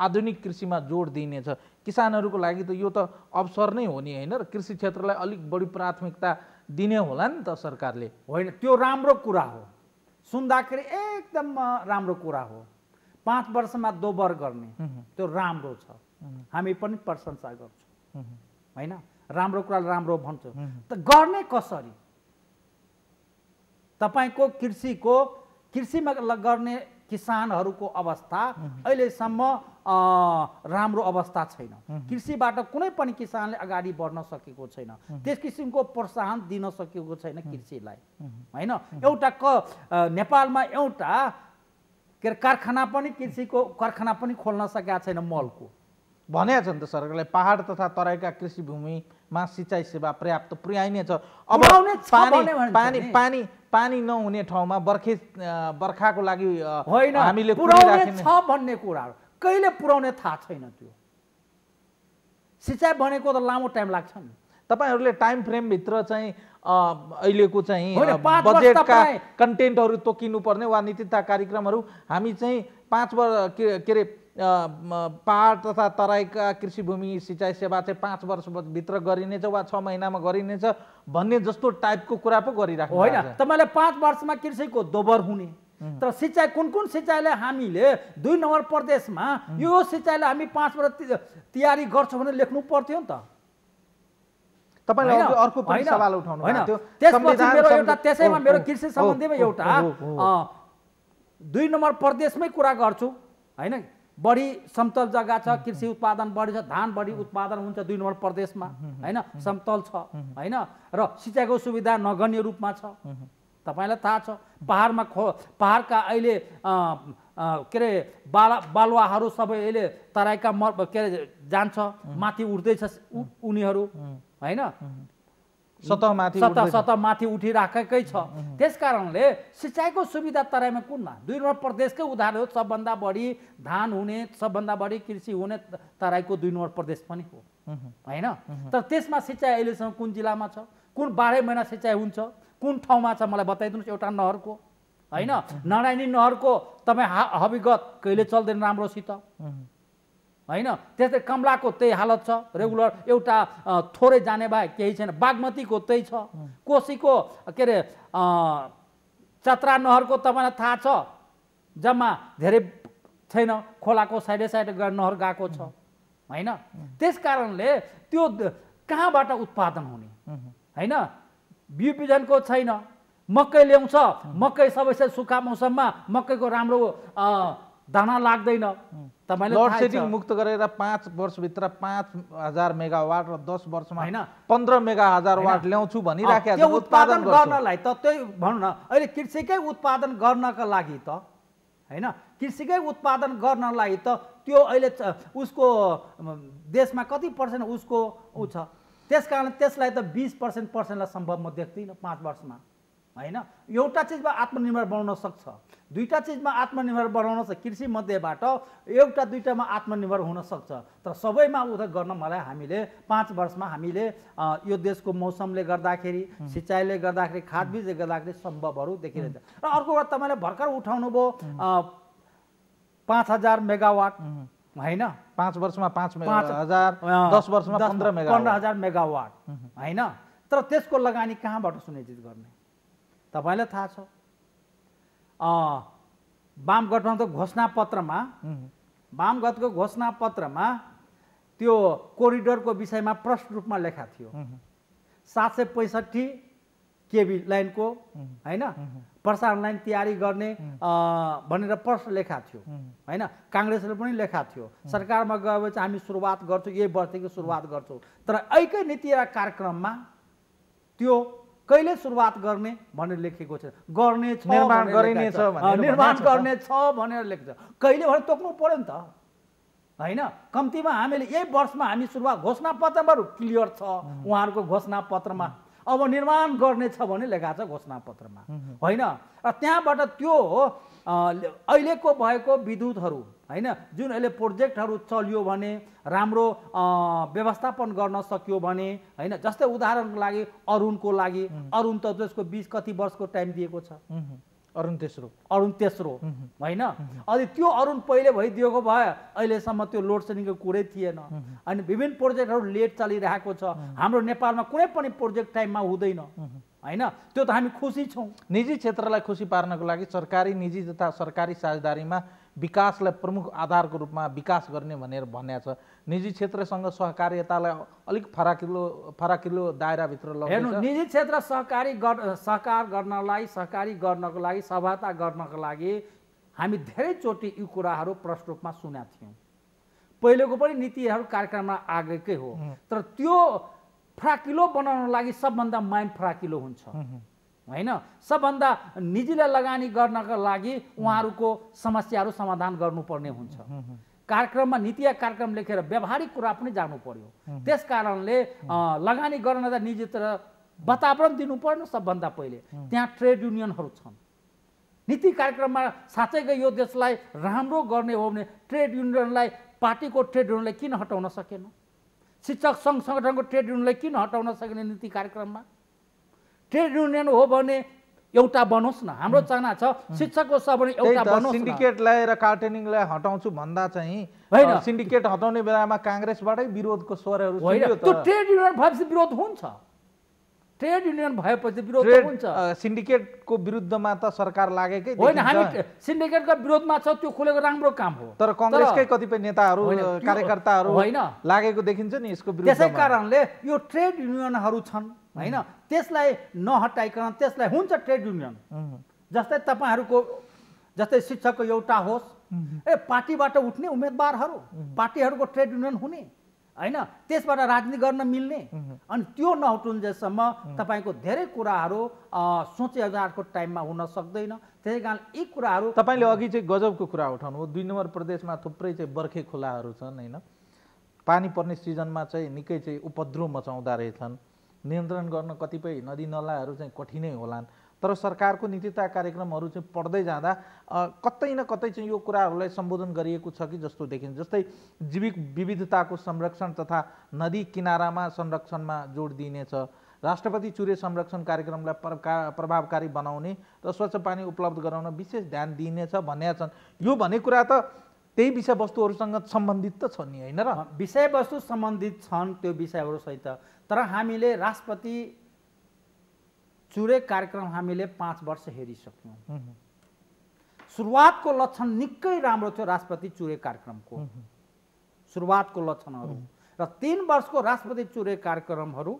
आधुनिक कृषिमा जोड दिइनेछ किसानहरूको लागि त यो त अवसर नै हो नि होइन र कृषि क्षेत्रलाई अलिक बढी प्राथमिकता दिने होला नि त सरकारले होइन त्यो राम्रो कुरा हो सुन्दाखेरि एकदम राम्रो कुरा हो पाँच वर्षमा दोबर गर्ने त्यो राम्रो छ हामी पनि प्रशंसा गर्छौँ होइन राम्रो कुरा राम्रो भन्छौँ त गर्ने कसरी तपाईँको कृषिको कृषिमा गर्ने किसानहरूको अवस्था अहिलेसम्म राम्रो अवस्था छैन कृषिबाट कुनै पनि किसानले अगाडि बढ्न सकेको छैन त्यस किसिमको प्रोत्साहन दिन सकेको छैन कृषिलाई होइन एउटा क नेपालमा एउटा के अरे कारखाना पनि कृषिको कारखाना पनि खोल्न सकेका छैन मलको भनेको छ नि त सरकारले पहाड तथा तराईका कृषि भूमिमा सिँचाइ सेवा पर्याप्त पुर्याइ नै छ अब पानी पानी पानी पानी नहुने ठाउँमा बर्खे बर्खाको लागि हामीले भन्ने कुरा कहिले पुर्याउने थाहा छैन त्यो सिँचाइ बनेको त लामो टाइम लाग्छ नि तपाईँहरूले टाइम फ्रेमभित्र चाहिँ अहिलेको चाहिँ बजेटका कन्टेन्टहरू तोकिनुपर्ने वा नीतिता कार्यक्रमहरू हामी चाहिँ पाँच वर्ष के अरे पहाड तथा तराईका कृषिभूमि सिँचाइ सेवा चाहिँ पाँच वर्षभित्र गरिनेछ वा छ महिनामा गरिनेछ भन्ने जस्तो टाइपको कुरा पो गरिराख्नु होइन तपाईँले पाँच वर्षमा कृषिको दोबर हुने तर सिँचाइ कुन कुन सिँचाइलाई हामीले दुई नम्बर प्रदेशमा यो सिँचाइलाई हामी पाँच वर्ष तयारी गर्छौँ भनेर लेख्नु पर्थ्यो नि त अर्को सवाल त्यसैमा मेरो कृषि सम्बन्धीमा एउटा दुई नम्बर प्रदेशमै कुरा गर्छु होइन बढी समतल जग्गा छ कृषि उत्पादन बढी छ धान बढी उत्पादन हुन्छ दुई नम्बर प्रदेशमा होइन समतल छ होइन र सिँचाइको सुविधा नगण्य रूपमा छ तपाईँलाई थाहा छ पाहाडमा खो पाहाडका अहिले के अरे बाला बालुवाहरू सबै अहिले तराईका म के अरे जान्छ माथि उठ्दैछ उनीहरू होइन सतहमाथि सतह सतह माथि उठिराखेकै छ त्यस कारणले सिँचाइको सुविधा तराईमा कुनमा दुई नम्बर प्रदेशकै उदाहरण हो सबभन्दा बढी धान हुने सबभन्दा बढी कृषि हुने तराईको दुई नम्बर प्रदेश पनि हो होइन तर त्यसमा सिँचाइ अहिलेसम्म कुन जिल्लामा छ कुन बाह्रै महिना सिँचाइ हुन्छ कुन ठाउँमा छ मलाई बताइदिनुहोस् एउटा नहरको होइन नारायणी नहरको तपाईँ हा हविगत कहिले चल्दैन राम्रोसित होइन त्यस्तै कमलाको त्यही हालत छ रेगुलर एउटा थोरै जाने बाहेक केही छैन बागमतीको त्यही छ कोसीको के अरे चतरा नहरको तपाईँलाई थाहा छ जम्मा धेरै छैन खोलाको साइडै साइड नहर गएको छ होइन त्यस कारणले त्यो कहाँबाट उत्पादन हुने होइन बिउ बिजनको छैन मकै ल्याउँछ मकै सबैसे सुक्खा मौसममा मकैको राम्रो दाना लाग्दैन तपाईँले मुक्त गरेर पाँच वर्षभित्र पाँच हजार मेगावाट र दस वर्षमा होइन पन्ध्र मेगा हजार वाट ल्याउँछु भनिराखेको त्यो उत्पादन गर्नलाई त त्यही भनौँ न अहिले कृषिकै उत्पादन गर्नका लागि त होइन कृषिकै उत्पादन गर्नलाई त त्यो अहिले उसको देशमा कति पर्सेन्ट उसको ऊ छ त्यस कारण त्यसलाई त बिस पर्सेन्ट पर्सेन्टलाई सम्भव म देख्दिनँ पाँच वर्षमा होइन एउटा चिजमा आत्मनिर्भर बनाउन सक्छ दुईवटा चिजमा आत्मनिर्भर बनाउन सक्छ कृषि मध्येबाट एउटा दुईवटामा आत्मनिर्भर हुन सक्छ तर सबैमा उद्योग गर्न मलाई हामीले पाँच वर्षमा हामीले यो देशको मौसमले गर्दाखेरि सिँचाइले गर्दाखेरि खादबीजले गर्दाखेरि सम्भवहरू देखिरहेछ र अर्को कुरा तपाईँले भर्खर उठाउनु भयो पाँच हजार मेगावाट होइन पाँच वर्षमा पाँच हजार दस वर्षमा पन्ध्र पन्ध्र हजार मेगावाट होइन तर त्यसको लगानी कहाँबाट सुनिश्चित गर्ने तपाईँलाई थाहा छ वाम पत्रमा घोषणापत्रमा घोषणा पत्रमा त्यो कोरिडोरको विषयमा प्रष्ट रूपमा लेखा थियो सात सय पैँसठी केबी लाइनको होइन प्रसारणलाई तयारी गर्ने भनेर प्रश्न लेखा थियो होइन काङ्ग्रेसले पनि लेखा थियो सरकारमा गएपछि हामी सुरुवात गर्छौँ यही वर्षदेखि सुरुवात गर्छौँ तर एकै नीति र कार्यक्रममा त्यो कहिले सुरुवात गर्ने भनेर लेखेको छ गर्ने निर्माण गरिनेछ निर्माण गर्ने छ भनेर लेख्छ कहिले भने तोक्नु पऱ्यो नि त होइन कम्तीमा हामीले यही वर्षमा हामी सुरुवात घोषणा पत्रमा क्लियर छ उहाँहरूको घोषणा पत्रमा अब निर्माण गर्नेछ भने लेखा छ पत्रमा, होइन र त्यहाँबाट त्यो अहिलेको भएको विद्युतहरू होइन जुन अहिले प्रोजेक्टहरू चल्यो भने राम्रो व्यवस्थापन गर्न सकियो भने होइन जस्तै उदाहरणको लागि अरुणको लागि अरुण त जसको बिस कति वर्षको टाइम दिएको छ अरुण तेस्रो अरुण तेस्रो होइन अनि त्यो अरुण पहिले भइदिएको भए अहिलेसम्म त्यो लोड सेडिङको कुरै थिएन अनि विभिन्न प्रोजेक्टहरू लेट चलिरहेको छ हाम्रो नेपालमा कुनै पनि प्रोजेक्ट टाइममा हुँदैन होइन त्यो त हामी खुसी छौँ निजी क्षेत्रलाई खुसी पार्नको लागि सरकारी निजी तथा सरकारी साझेदारीमा विकासलाई प्रमुख आधारको रूपमा विकास गर्ने भनेर भन्या छ निजी क्षेत्रसँग सहकार्यतालाई अलिक फराकिलो फराकिलो दायराभित्र हेर्नु निजी क्षेत्र सहकारी गर् सहकार गर्नलाई सहकारी गर्नको लागि सभाता गर्नको लागि हामी धेरैचोटि यी कुराहरू प्रष्ट रूपमा सुनेका थियौँ पहिलेको पनि नीतिहरू कार्यक्रममा आगेकै हो तर त्यो फराकिलो बनाउनको लागि सबभन्दा माइन्ड फराकिलो हुन्छ होइन सबभन्दा निजीलाई लगानी गर्नका लागि उहाँहरूको समस्याहरू समाधान गर्नुपर्ने हुन्छ कार्यक्रममा नीति कार्यक्रम लेखेर व्यवहारिक कुरा पनि जानु पर्यो त्यस कारणले लगानी गर्न त निजी तर वातावरण दिनु पर्यो सबभन्दा पहिले त्यहाँ ट्रेड युनियनहरू छन् नीति कार्यक्रममा साँच्चैको यो देशलाई राम्रो गर्ने हो भने ट्रेड युनियनलाई पार्टीको ट्रेड युनियनलाई किन हटाउन सकेन शिक्षक सङ्घ सङ्गठनको ट्रेड युनियनलाई किन हटाउन सकेन नीति कार्यक्रममा ट्रेड युनियन हो भने एउटा बनोस् न हाम्रो चाहना छ शिक्षकको छ भने एउटा बनोस् सिन्डिकेटलाई र कार्टेनिङलाई हटाउँछु भन्दा चाहिँ होइन सिन्डिकेट हटाउने बेलामा काङ्ग्रेसबाटै विरोधको स्वरहरू त्यो ट्रेड युनियन भएपछि विरोध हुन्छ ट्रेड युनियन भएपछि विरोध हुन्छ सिन्डिकेटको विरुद्धमा त सरकार लागेकै होइन हामी सिन्डिकेटको विरोधमा छ त्यो खुलेको राम्रो काम हो तर कङ्ग्रेसकै कतिपय नेताहरू कार्यकर्ताहरू होइन लागेको देखिन्छ नि यसको त्यसै कारणले यो ट्रेड युनियनहरू छन् होइन त्यसलाई नहटाइकन त्यसलाई हुन्छ ट्रेड युनियन जस्तै तपाईँहरूको जस्तै शिक्षकको एउटा होस् ए पार्टीबाट उठ्ने उम्मेदवारहरू पार्टीहरूको ट्रेड युनियन हुने होइन त्यसबाट राजनीति गर्न मिल्ने अनि त्यो नहुटुन्जेलसम्म तपाईँको धेरै कुराहरू सोचे हजारको टाइममा हुन सक्दैन त्यसै कारण यी कुराहरू तपाईँले अघि चाहिँ गजबको कुरा उठाउनु हो दुई नम्बर प्रदेशमा थुप्रै चाहिँ बर्खे खोलाहरू छन् होइन पानी पर्ने सिजनमा चाहिँ निकै चाहिँ उपद्रो मचाउँदा रहेछन् नियन्त्रण गर्न कतिपय नदी नलाहरू चाहिँ कठिनै होलान् तर सरकारको नीतिता कार्यक्रमहरू चाहिँ पढ्दै जाँदा कतै न कतै चाहिँ यो कुराहरूलाई सम्बोधन गरिएको छ कि जस्तो देखिन्छ जस्तै जीविक विविधताको संरक्षण तथा नदी किनारामा संरक्षणमा जोड दिइनेछ राष्ट्रपति चुरे संरक्षण कार्यक्रमलाई प्रका प्रभावकारी बनाउने र स्वच्छ पानी उपलब्ध गराउन विशेष ध्यान दिइनेछ भन्ने छन् यो भन्ने कुरा त त्यही विषयवस्तुहरूसँग सम्बन्धित त छ नि होइन र विषयवस्तु सम्बन्धित छन् त्यो विषयहरूसहित तर हामीले राष्ट्रपति चुरे कार्यक्रम हामीले पाँच वर्ष हेरिसक्यौँ सुरुवातको लक्षण निकै राम्रो थियो राष्ट्रपति चुरे कार्यक्रमको सुरुवातको लक्षणहरू र तिन वर्षको राष्ट्रपति चुरे कार्यक्रमहरू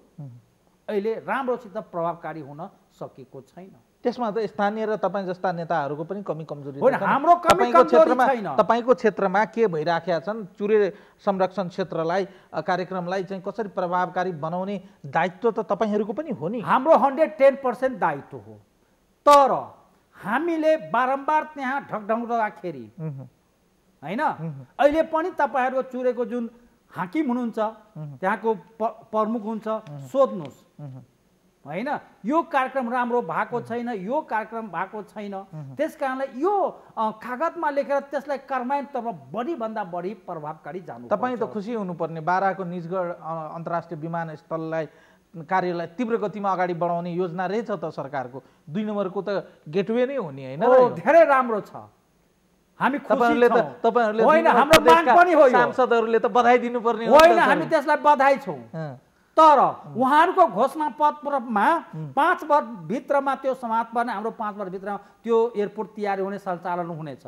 अहिले राम्रोसित प्रभावकारी हुन सकेको छैन त्यसमा त स्थानीय र तपाईँ जस्ता नेताहरूको पनि कमी कमजोरी हाम्रो तपाईँको क्षेत्रमा तपाईँको क्षेत्रमा के भइराखेका छन् चुरे संरक्षण क्षेत्रलाई कार्यक्रमलाई चाहिँ कसरी प्रभावकारी बनाउने दायित्व त तपाईँहरूको पनि हो नि हाम्रो हन्ड्रेड टेन पर्सेन्ट दायित्व हो तर हामीले बारम्बार त्यहाँ ढकढङ्दाखेरि होइन अहिले पनि तपाईँहरूको चुरेको जुन हाकिम हुनुहुन्छ त्यहाँको प्रमुख हुन्छ सोध्नुहोस् होइन यो कार्यक्रम राम्रो भएको छैन यो कार्यक्रम भएको छैन त्यस कारणले यो कागजमा लेखेर त्यसलाई कर्मायनतर्फ बढीभन्दा बढी प्रभावकारी जानु तपाईँ त खुसी हुनुपर्ने बाह्रको निजगढ अन्तर्राष्ट्रिय विमानस्थललाई कार्यलाई तीव्र गतिमा अगाडि बढाउने योजना रहेछ त सरकारको दुई नम्बरको त गेटवे नै हुने होइन धेरै राम्रो छ हामी तपाईँहरूले त तपाईँहरूले सांसदहरूले त बधाई दिनुपर्ने होइन हामी त्यसलाई बधाई छौँ तर उहाँहरूको घोषणा पत्रमा पाँच वर्षभित्रमा त्यो समाप्त पर्ने हाम्रो पाँच वर्षभित्रमा त्यो एयरपोर्ट तयारी हुने सञ्चालन हुनेछ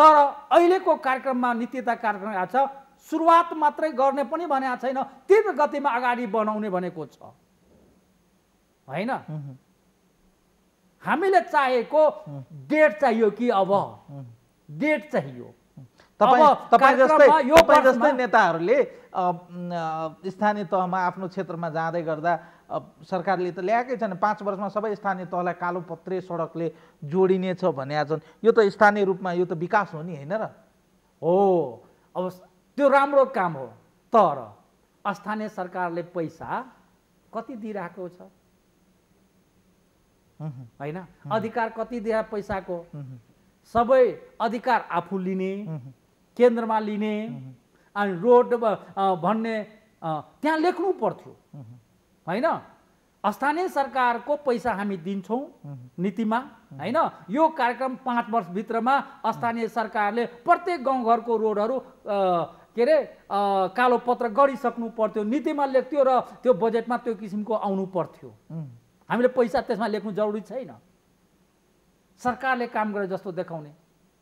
तर अहिलेको कार्यक्रममा नीतिता कार्यक्रम आएको छ सुरुवात मात्रै गर्ने पनि भनेको छैन तीव्र गतिमा अगाडि बनाउने भनेको छ होइन हामीले चाहेको डेट चाहियो कि अब डेट चाहियो तपाईँ तपाईँ जस्तै तपाईँ जस्तै नेताहरूले स्थानीय तहमा आफ्नो क्षेत्रमा जाँदै गर्दा सरकारले त ल्याएकै छैन पाँच वर्षमा सबै स्थानीय तहलाई कालो पत्रे सडकले जोडिनेछ भने आज यो त स्थानीय रूपमा यो त विकास हो नि होइन र हो अब त्यो राम्रो काम हो तर स्थानीय सरकारले पैसा कति दिइरहेको छ होइन अधिकार कति दिए पैसाको सबै अधिकार आफू लिने केन्द्रमा लिने अनि रोड भन्ने त्यहाँ लेख्नु पर्थ्यो होइन स्थानीय सरकारको पैसा हामी दिन्छौँ नीतिमा होइन यो कार्यक्रम पाँच वर्षभित्रमा स्थानीय सरकारले प्रत्येक गाउँघरको रोडहरू के अरे कालो पत्र गरिसक्नु पर्थ्यो नीतिमा लेख्थ्यो र त्यो बजेटमा त्यो किसिमको आउनु पर्थ्यो हामीले पैसा त्यसमा लेख्नु जरुरी छैन सरकारले काम गरे जस्तो देखाउने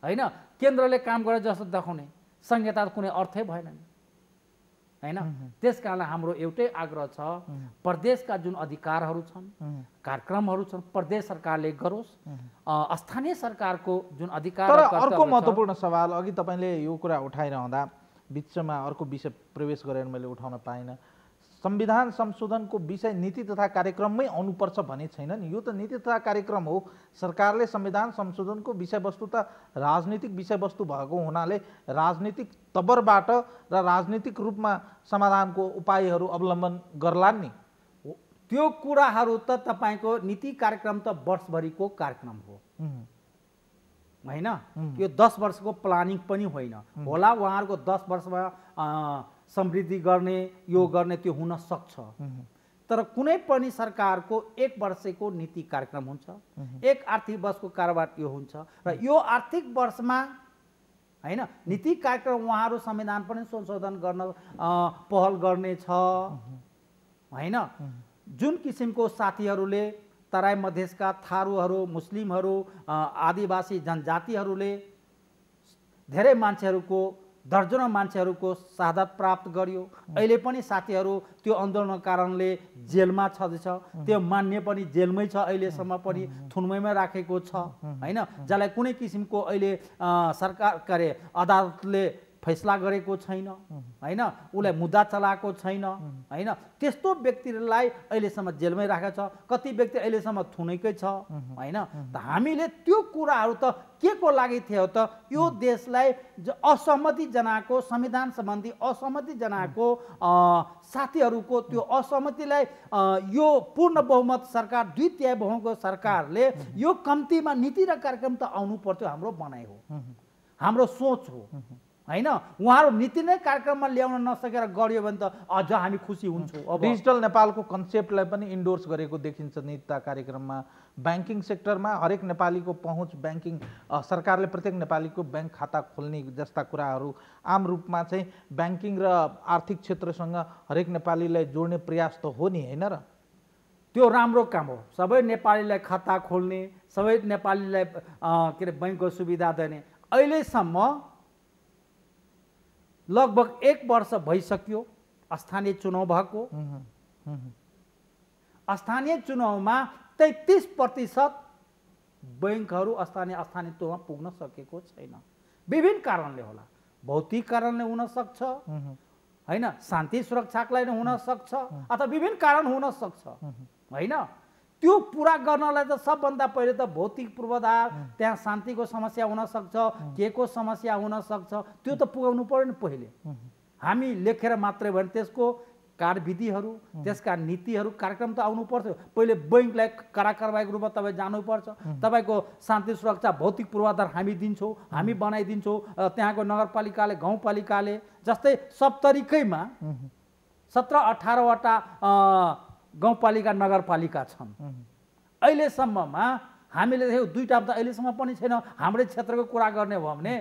होइन केन्द्रले काम गरे जस्तो देखाउने संहिता कुनै अर्थै भएन नि होइन त्यस कारण हाम्रो एउटै आग्रह छ प्रदेशका जुन अधिकारहरू छन् कार्यक्रमहरू छन् प्रदेश सरकारले गरोस् स्थानीय सरकारको जुन अधिकार तर अर्को महत्त्वपूर्ण सवाल अघि तपाईँले यो कुरा उठाइरहँदा बिचमा अर्को विषय प्रवेश गरेर मैले उठाउन पाइनँ संविधान संशोधनको विषय नीति तथा कार्यक्रममै आउनुपर्छ भने छैन नि यो त नीति तथा कार्यक्रम हो सरकारले संविधान संशोधनको विषयवस्तु त राजनीतिक विषयवस्तु भएको हुनाले राजनीतिक तबरबाट र राजनीतिक रूपमा समाधानको उपायहरू अवलम्बन गर्लान् नि त्यो कुराहरू त तपाईँको नीति कार्यक्रम त वर्षभरिको कार्यक्रम हो होइन यो दस वर्षको प्लानिङ पनि होइन होला उहाँहरूको दस वर्षमा समृद्धि गर्ने यो गर्ने त्यो हुन सक्छ तर कुनै पनि सरकारको एक वर्षको नीति कार्यक्रम हुन्छ एक आर्थिक वर्षको कारोबार यो हुन्छ र यो आर्थिक वर्षमा होइन नीति कार्यक्रम उहाँहरू संविधान पनि संशोधन गर्न पहल गर्नेछ होइन जुन किसिमको साथीहरूले तराई मधेसका थारूहरू मुस्लिमहरू आदिवासी जनजातिहरूले धेरै मान्छेहरूको दर्जनौँ मान्छेहरूको सादा प्राप्त गरियो अहिले पनि साथीहरू त्यो आन्दोलनको कारणले जेलमा छँदैछ त्यो मान्ने पनि जेलमै छ अहिलेसम्म पनि थुनमैमा राखेको छ होइन जसलाई कुनै किसिमको अहिले सरकार के अरे अदालतले फैसला गरेको छैन होइन उसलाई मुद्दा चलाएको छैन होइन त्यस्तो व्यक्तिलाई अहिलेसम्म जेलमै राखेको छ कति व्यक्ति अहिलेसम्म थुनेकै छ होइन त हामीले त्यो कुराहरू त के को लागि थियो त यो देशलाई असहमति जनाएको संविधान सम्बन्धी असहमति जनाएको साथीहरूको त्यो असहमतिलाई यो पूर्ण बहुमत सरकार द्वितीय बहुमतको सरकारले यो कम्तीमा नीति र कार्यक्रम त आउनु पर्थ्यो हाम्रो बनाइ हो हाम्रो सोच हो होइन उहाँहरू नीति नै कार्यक्रममा ल्याउन नसकेर गऱ्यो भने त अझ हामी खुसी हुन्छौँ अब डिजिटल नेपालको कन्सेप्टलाई पनि इन्डोर्स गरेको देखिन्छ नीतिता कार्यक्रममा ब्याङ्किङ सेक्टरमा हरेक नेपालीको पहुँच ब्याङ्किङ सरकारले प्रत्येक नेपालीको ब्याङ्क खाता खोल्ने जस्ता कुराहरू आम रूपमा चाहिँ ब्याङ्किङ र आर्थिक क्षेत्रसँग हरेक नेपालीलाई जोड्ने प्रयास त हो नि होइन र त्यो राम्रो काम हो सबै नेपालीलाई खाता खोल्ने सबै नेपालीलाई के अरे बैङ्कको सुविधा दिने अहिलेसम्म लगभग एक वर्ष भइसक्यो स्थानीय चुनाव भएको स्थानीय चुनावमा तेत्तिस प्रतिशत ब्याङ्कहरू स्थानीय स्थानीय तहमा पुग्न सकेको छैन विभिन्न कारणले होला भौतिक कारणले हुनसक्छ होइन शान्ति सुरक्षाको लागि हुनसक्छ अथवा विभिन्न कारण हुनसक्छ होइन त्यो पुरा गर्नलाई त सबभन्दा पहिले त भौतिक पूर्वाधार त्यहाँ शान्तिको समस्या हुनसक्छ के को समस्या हुनसक्छ त्यो त पुगाउनु पऱ्यो नि पहिले हामी लेखेर मात्रै भने त्यसको कार्यविधिहरू त्यसका नीतिहरू कार्यक्रम त आउनु पर्थ्यो पहिले बैङ्कलाई करा कारवाहीको रूपमा तपाईँ जानुपर्छ तपाईँको शान्ति सुरक्षा भौतिक पूर्वाधार हामी दिन्छौँ हामी बनाइदिन्छौँ त्यहाँको नगरपालिकाले गाउँपालिकाले जस्तै सप्तरीकैमा सत्र अठारवटा गाउँपालिका नगरपालिका छन् अहिलेसम्ममा हामीले देख्यौँ दुईवटामा त अहिलेसम्म पनि छैन हाम्रै क्षेत्रको कुरा गर्ने हो भने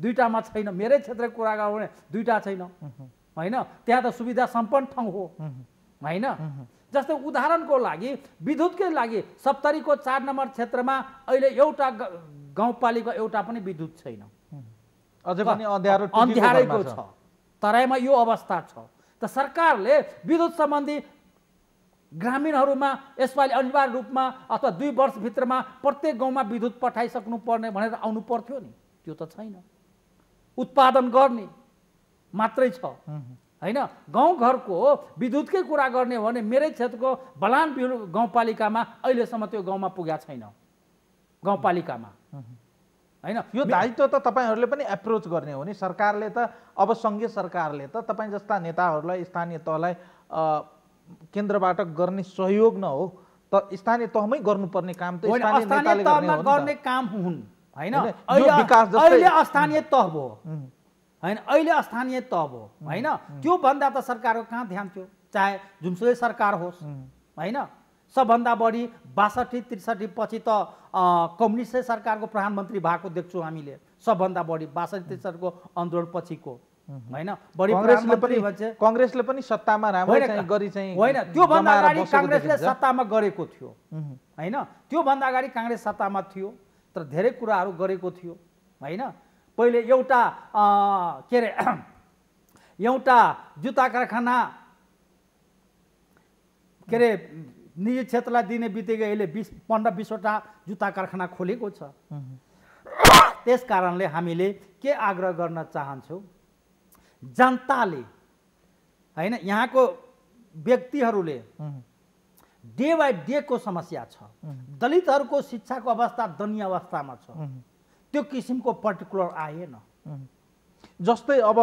दुईवटामा छैन मेरै क्षेत्रको कुरा गर्यो भने दुईवटा छैन होइन त्यहाँ त सुविधा सम्पन्न ठाउँ हो होइन जस्तै उदाहरणको लागि विद्युतकै लागि सप्तरीको चार नम्बर क्षेत्रमा अहिले एउटा गाउँपालिका एउटा पनि विद्युत छैन अझै पनि अन्ध्यारो छ तराईमा यो अवस्था छ त सरकारले विद्युत सम्बन्धी ग्रामीणहरूमा यसपालि अनिवार्य रूपमा अथवा दुई वर्षभित्रमा प्रत्येक गाउँमा विद्युत पठाइसक्नु पर्ने भनेर आउनु पर्थ्यो नि त्यो त छैन उत्पादन गर्ने मात्रै छ होइन घरको विद्युतकै कुरा गर्ने हो भने मेरै क्षेत्रको बलान गाउँपालिकामा अहिलेसम्म त्यो गाउँमा पुगेको छैन गाउँपालिकामा होइन यो दायित्व त तपाईँहरूले पनि एप्रोच गर्ने हो नि सरकारले त अब सङ्घीय सरकारले त तपाईँ जस्ता नेताहरूलाई स्थानीय तहलाई केन्द्रबाट गर्ने सहयोग न हो त स्थानीय तहमै गर्नुपर्ने काम त स्थानीय गर्ने काम हुन् होइन अहिले स्थानीय तह भयो होइन अहिले स्थानीय तह भयो होइन त्योभन्दा त सरकारको कहाँ ध्यान थियो चाहे जुनसुकै सरकार होस् होइन सबभन्दा बढी बासठी त्रिसठी पछि त कम्युनिस्टै सरकारको प्रधानमन्त्री भएको देख्छौँ हामीले सबभन्दा बढी बासठी त्रिसठीको आन्दोलन पछिको होइन बढी कङ्ग्रेसले पनि सत्तामा होइन त्योभन्दा अगाडि काङ्ग्रेसले सत्तामा गरेको थियो होइन त्योभन्दा अगाडि काङ्ग्रेस सत्तामा थियो तर धेरै कुराहरू गरेको थियो होइन पहिले एउटा के अरे एउटा जुत्ता कारखाना के अरे निजी क्षेत्रलाई दिने बित्तिकै अहिले बिस पन्ध्र बिसवटा जुत्ता कारखाना खोलेको छ त्यस कारणले हामीले के आग्रह गर्न चाहन्छौँ जनताले होइन यहाँको व्यक्तिहरूले डे बाई डेको समस्या छ दलितहरूको शिक्षाको अवस्था दनीय अवस्थामा छ त्यो किसिमको पर्टिकुलर आएन जस्तै अब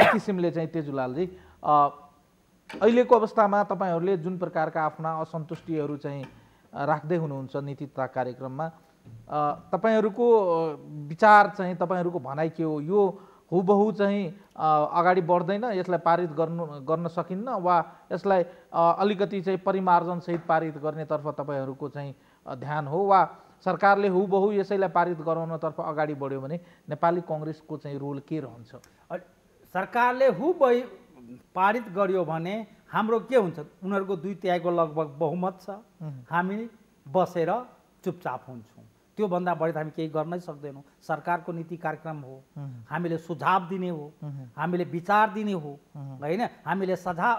एक किसिमले चाहिँ तेजुलालजी अहिलेको अवस्थामा तपाईँहरूले जुन प्रकारका आफ्ना असन्तुष्टिहरू चाहिँ राख्दै हुनुहुन्छ नीति तथा कार्यक्रममा तपाईँहरूको विचार चाहिँ तपाईँहरूको भनाइ के हो यो हुबहु चाहिँ अगाडि बढ्दैन यसलाई पारित गर्नु गर्न सकिन्न वा यसलाई अलिकति चाहिँ परिमार्जनसहित पारित गर्नेतर्फ तपाईँहरूको चाहिँ ध्यान हो वा सरकारले हुबहु यसैलाई पारित गराउनतर्फ अगाडि बढ्यो भने नेपाली कङ्ग्रेसको चाहिँ रोल के रहन्छ सरकारले हुबही पारित गर्यो भने हाम्रो के हुन्छ उनीहरूको दुई तिहाईको लगभग बहुमत छ हामी बसेर चुपचाप हुन्छौँ त्योभन्दा बढी त हामी केही गर्नै सक्दैनौँ सरकारको नीति कार्यक्रम हो हामीले सुझाव दिने हो हामीले विचार दिने हो होइन हामीले सझा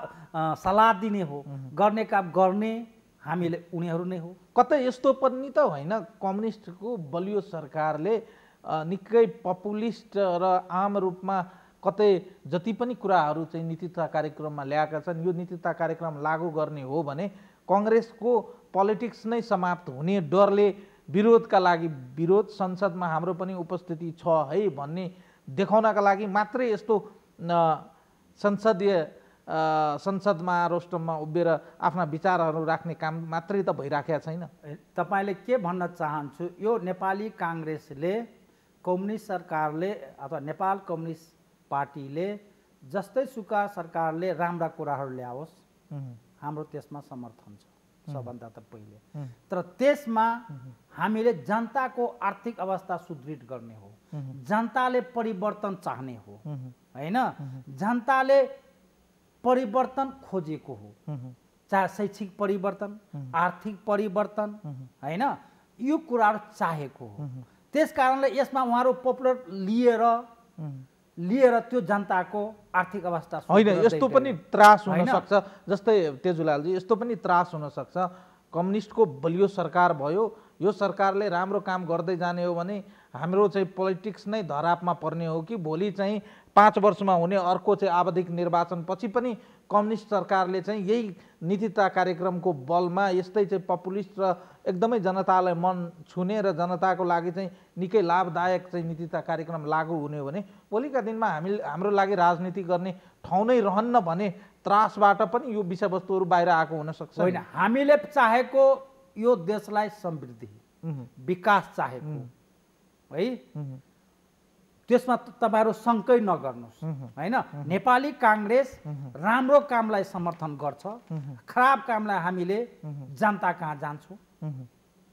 सल्लाह दिने हो गर्ने काम गर्ने हामीले उनीहरू नै हो कतै यस्तो पनि त होइन कम्युनिस्टको बलियो सरकारले निकै पपुलिस्ट र आम रूपमा कतै जति पनि कुराहरू चाहिँ नीतिता कार्यक्रममा ल्याएका छन् यो नीतिता कार्यक्रम लागू गर्ने हो भने कङ्ग्रेसको पोलिटिक्स नै समाप्त हुने डरले विरोधका लागि विरोध संसदमा हाम्रो पनि उपस्थिति छ है भन्ने देखाउनका लागि मात्रै यस्तो संसदीय संसदमा रोस्टममा उभिएर आफ्ना विचारहरू राख्ने काम मात्रै त भइराखेको छैन तपाईँले के भन्न चाहन्छु यो नेपाली काङ्ग्रेसले कम्युनिस्ट सरकारले अथवा नेपाल कम्युनिस्ट पार्टीले जस्तै सुका सरकारले राम्रा कुराहरू ल्याओस् हाम्रो त्यसमा समर्थन छ सबभन्दा त पहिले तर त्यसमा हामीले जनताको आर्थिक अवस्था सुदृढ गर्ने हो जनताले परिवर्तन चाहने हो होइन जनताले परिवर्तन खोजेको हो चाहे शैक्षिक परिवर्तन आर्थिक परिवर्तन होइन यो कुराहरू चाहेको हो त्यस कारणले यसमा उहाँहरू पपुलर लिएर लिएर त्यो जनताको आर्थिक अवस्था होइन यस्तो पनि त्रास हुनसक्छ जस्तै तेजुलालजी यस्तो पनि त्रास हुनसक्छ कम्युनिस्टको बलियो सरकार भयो यो सरकारले राम्रो काम गर्दै जाने हो भने हाम्रो चाहिँ पोलिटिक्स नै धरापमा पर्ने हो कि भोलि चाहिँ पाँच वर्षमा हुने अर्को चाहिँ आवधिक निर्वाचनपछि पनि कम्युनिस्ट सरकारले चाहिँ यही नीतिता कार्यक्रमको बलमा यस्तै चाहिँ पपुलिस्ट र एकदमै जनतालाई मन छुने र जनताको लागि चाहिँ निकै लाभदायक चाहिँ नीतिता कार्यक्रम लागू हुने हो भने भोलिका दिनमा हामी हाम्रो लागि राजनीति गर्ने ठाउँ नै रहन्न भने त्रासबाट पनि यो विषयवस्तुहरू बाहिर आएको हुनसक्छ होइन हामीले चाहेको यो देशलाई समृद्धि विकास चाहेको है त्यसमा तपाईँहरू शङ्कै नगर्नुहोस् होइन नेपाली काङ्ग्रेस राम्रो कामलाई समर्थन गर्छ खराब कामलाई हामीले जनता कहाँ जान्छौँ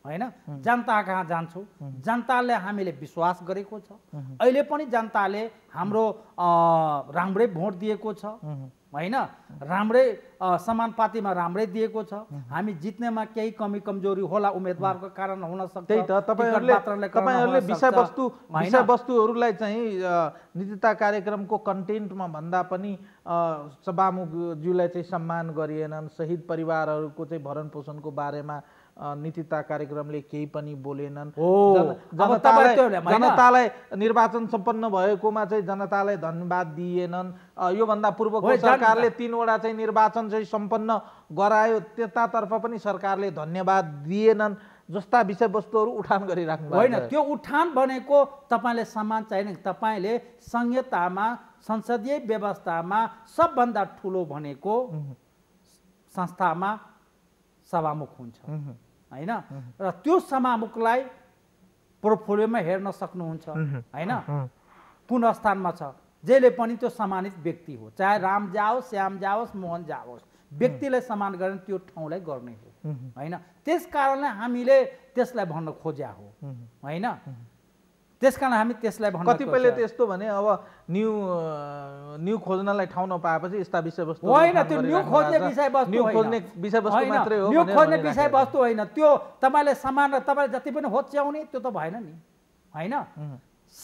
होइन जनता कहाँ जान्छौँ जनताले हामीले विश्वास गरेको छ अहिले पनि जनताले हाम्रो राम्रै भोट दिएको छ होइन राम्रै समानपातीमा राम्रै दिएको छ हामी जित्नेमा केही कमी कमजोरी होला उम्मेदवारको कारण हुन सक्छ त्यही त तपाईँहरूले तपाईँहरूले विषयवस्तु विषयवस्तुहरूलाई चाहिँ नितिता कार्यक्रमको कन्टेन्टमा भन्दा पनि सभामुखज्यूलाई चाहिँ सम्मान गरिएनन् शहीद परिवारहरूको चाहिँ भरण पोषणको बारेमा नीतिता कार्यक्रमले केही पनि बोलेनन् हो जनतालाई निर्वाचन सम्पन्न भएकोमा चाहिँ जनतालाई धन्यवाद दिएनन् योभन्दा पूर्वको सरकारले तिनवटा चाहिँ निर्वाचन चाहिँ सम्पन्न गरायो त्यतातर्फ पनि सरकारले धन्यवाद दिएनन् जस्ता विषयवस्तुहरू उठान गरिराख्नु होइन त्यो उठान भनेको तपाईँले सम्मान चाहिने तपाईँले संहितामा संसदीय व्यवस्थामा सबभन्दा ठुलो भनेको संस्थामा सभामुख हुन्छ होइन र त्यो समामुखलाई पोर्टफोलियोमा हेर्न सक्नुहुन्छ होइन कुन स्थानमा छ जहिले पनि त्यो सम्मानित व्यक्ति हो चाहे राम जाओस् श्याम जाओस् मोहन जाओस् व्यक्तिलाई सम्मान गर्ने त्यो ठाउँलाई गर्ने हो होइन त्यस कारणले हामीले त्यसलाई भन्न खोज्या हो होइन त्यस कारण हामी त्यसलाई कतिपयले त यस्तो भने अब न्यु न्यु खोज्नलाई ठाउँ नपाएपछि यस्ता विषयवस्तु होइन त्यो न्यु खोज्ने विषयवस्तु खोज्ने विषयवस्तु मात्रै हो न्यु खोज्ने विषयवस्तु होइन त्यो तपाईँले सामान र तपाईँले जति पनि होच्याउने त्यो त भएन नि होइन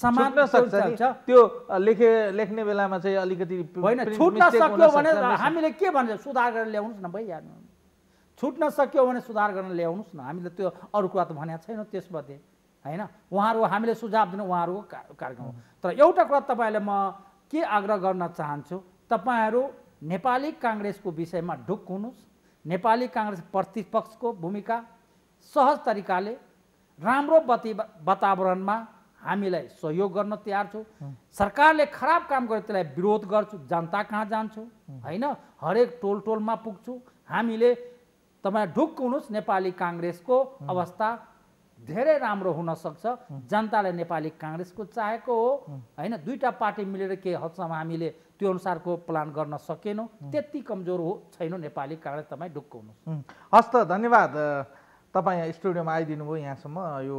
समान सक्छ त्यो लेखे लेख्ने बेलामा चाहिँ अलिकति होइन छुट्न सक्यो भने हामीले के भन्छ सुधार गरेर ल्याउनुहोस् न भइहाल्नु छुट्न सक्यो भने सुधार गरेर ल्याउनुहोस् न हामीले त्यो अरू कुरा त भनेको छैन त्यसमध्ये होइन उहाँहरू हामीले सुझाव दिनु उहाँहरूको कार्यक्रम हो तर एउटा कुरा तपाईँलाई म के आग्रह गर्न चाहन्छु तपाईँहरू नेपाली काङ्ग्रेसको विषयमा ढुक हुनुहोस् नेपाली काङ्ग्रेस प्रतिपक्षको भूमिका सहज तरिकाले राम्रो बति वातावरणमा हामीलाई सहयोग गर्न तयार छु सरकारले खराब काम गरे त्यसलाई विरोध गर्छु जनता कहाँ जान्छु होइन हरेक टोल टोलमा पुग्छु हामीले तपाईँ ढुक्क हुनुहोस् नेपाली काङ्ग्रेसको अवस्था धेरै राम्रो हुनसक्छ जनताले नेपाली काङ्ग्रेसको चाहेको हो होइन दुईवटा पार्टी मिलेर केही हदसम्म हामीले त्यो अनुसारको प्लान गर्न सकेनौँ त्यति कमजोर हो छैन नेपाली काङ्ग्रेस तपाईँ ढुक्क हुनुहोस् हस् त धन्यवाद तपाईँ स्टुडियोमा आइदिनु भयो यहाँसम्म यो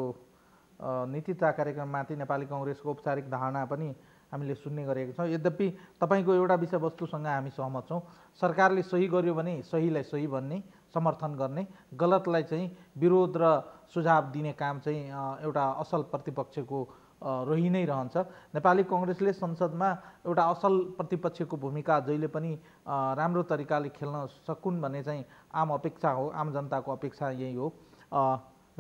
नीतिता कार्यक्रममाथि नेपाली कङ्ग्रेसको औपचारिक धारणा पनि हामीले सुन्ने गरेका छौँ यद्यपि तपाईँको एउटा विषयवस्तुसँग हामी सहमत छौँ सरकारले सही गर्यो भने सहीलाई सही भन्ने समर्थन गर्ने गलतलाई चाहिँ विरोध र सुझाव दिने काम चाहिँ एउटा असल प्रतिपक्षको रही नै रहन्छ नेपाली कङ्ग्रेसले संसदमा एउटा असल प्रतिपक्षको भूमिका जहिले पनि राम्रो तरिकाले खेल्न सकुन् भन्ने चाहिँ आम अपेक्षा हो आम जनताको अपेक्षा यही हो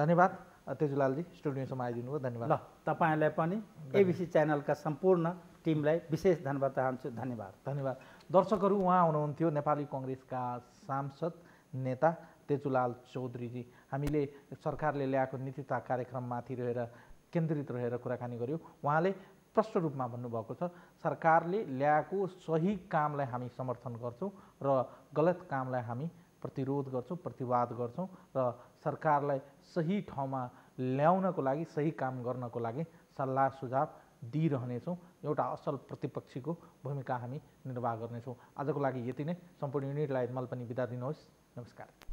धन्यवाद तेजुलालजी स्टुडियोसम्म आइदिनु भयो धन्यवाद ल तपाईँलाई पनि एबिसी च्यानलका सम्पूर्ण टिमलाई विशेष धन्यवाद चाहन्छु धन्यवाद धन्यवाद दर्शकहरू उहाँ हुनुहुन्थ्यो नेपाली कङ्ग्रेसका सांसद नेता तेजुलाल चौधरीजी हामीले सरकारले ल्याएको नीतिता कार्यक्रममाथि रहेर केन्द्रित रहेर कुराकानी गऱ्यौँ उहाँले प्रष्ट रूपमा भन्नुभएको छ सरकारले ल्याएको सही कामलाई हामी समर्थन गर्छौँ र गलत कामलाई हामी प्रतिरोध गर्छौँ प्रतिवाद गर्छौँ र सरकारलाई सही ठाउँमा ल्याउनको लागि सही काम गर्नको लागि सल्लाह सुझाव दिइरहनेछौँ एउटा असल प्रतिपक्षीको भूमिका हामी निर्वाह गर्नेछौँ आजको लागि यति नै सम्पूर्ण युनिटलाई मल पनि बिदा दिनुहोस् नमस्कार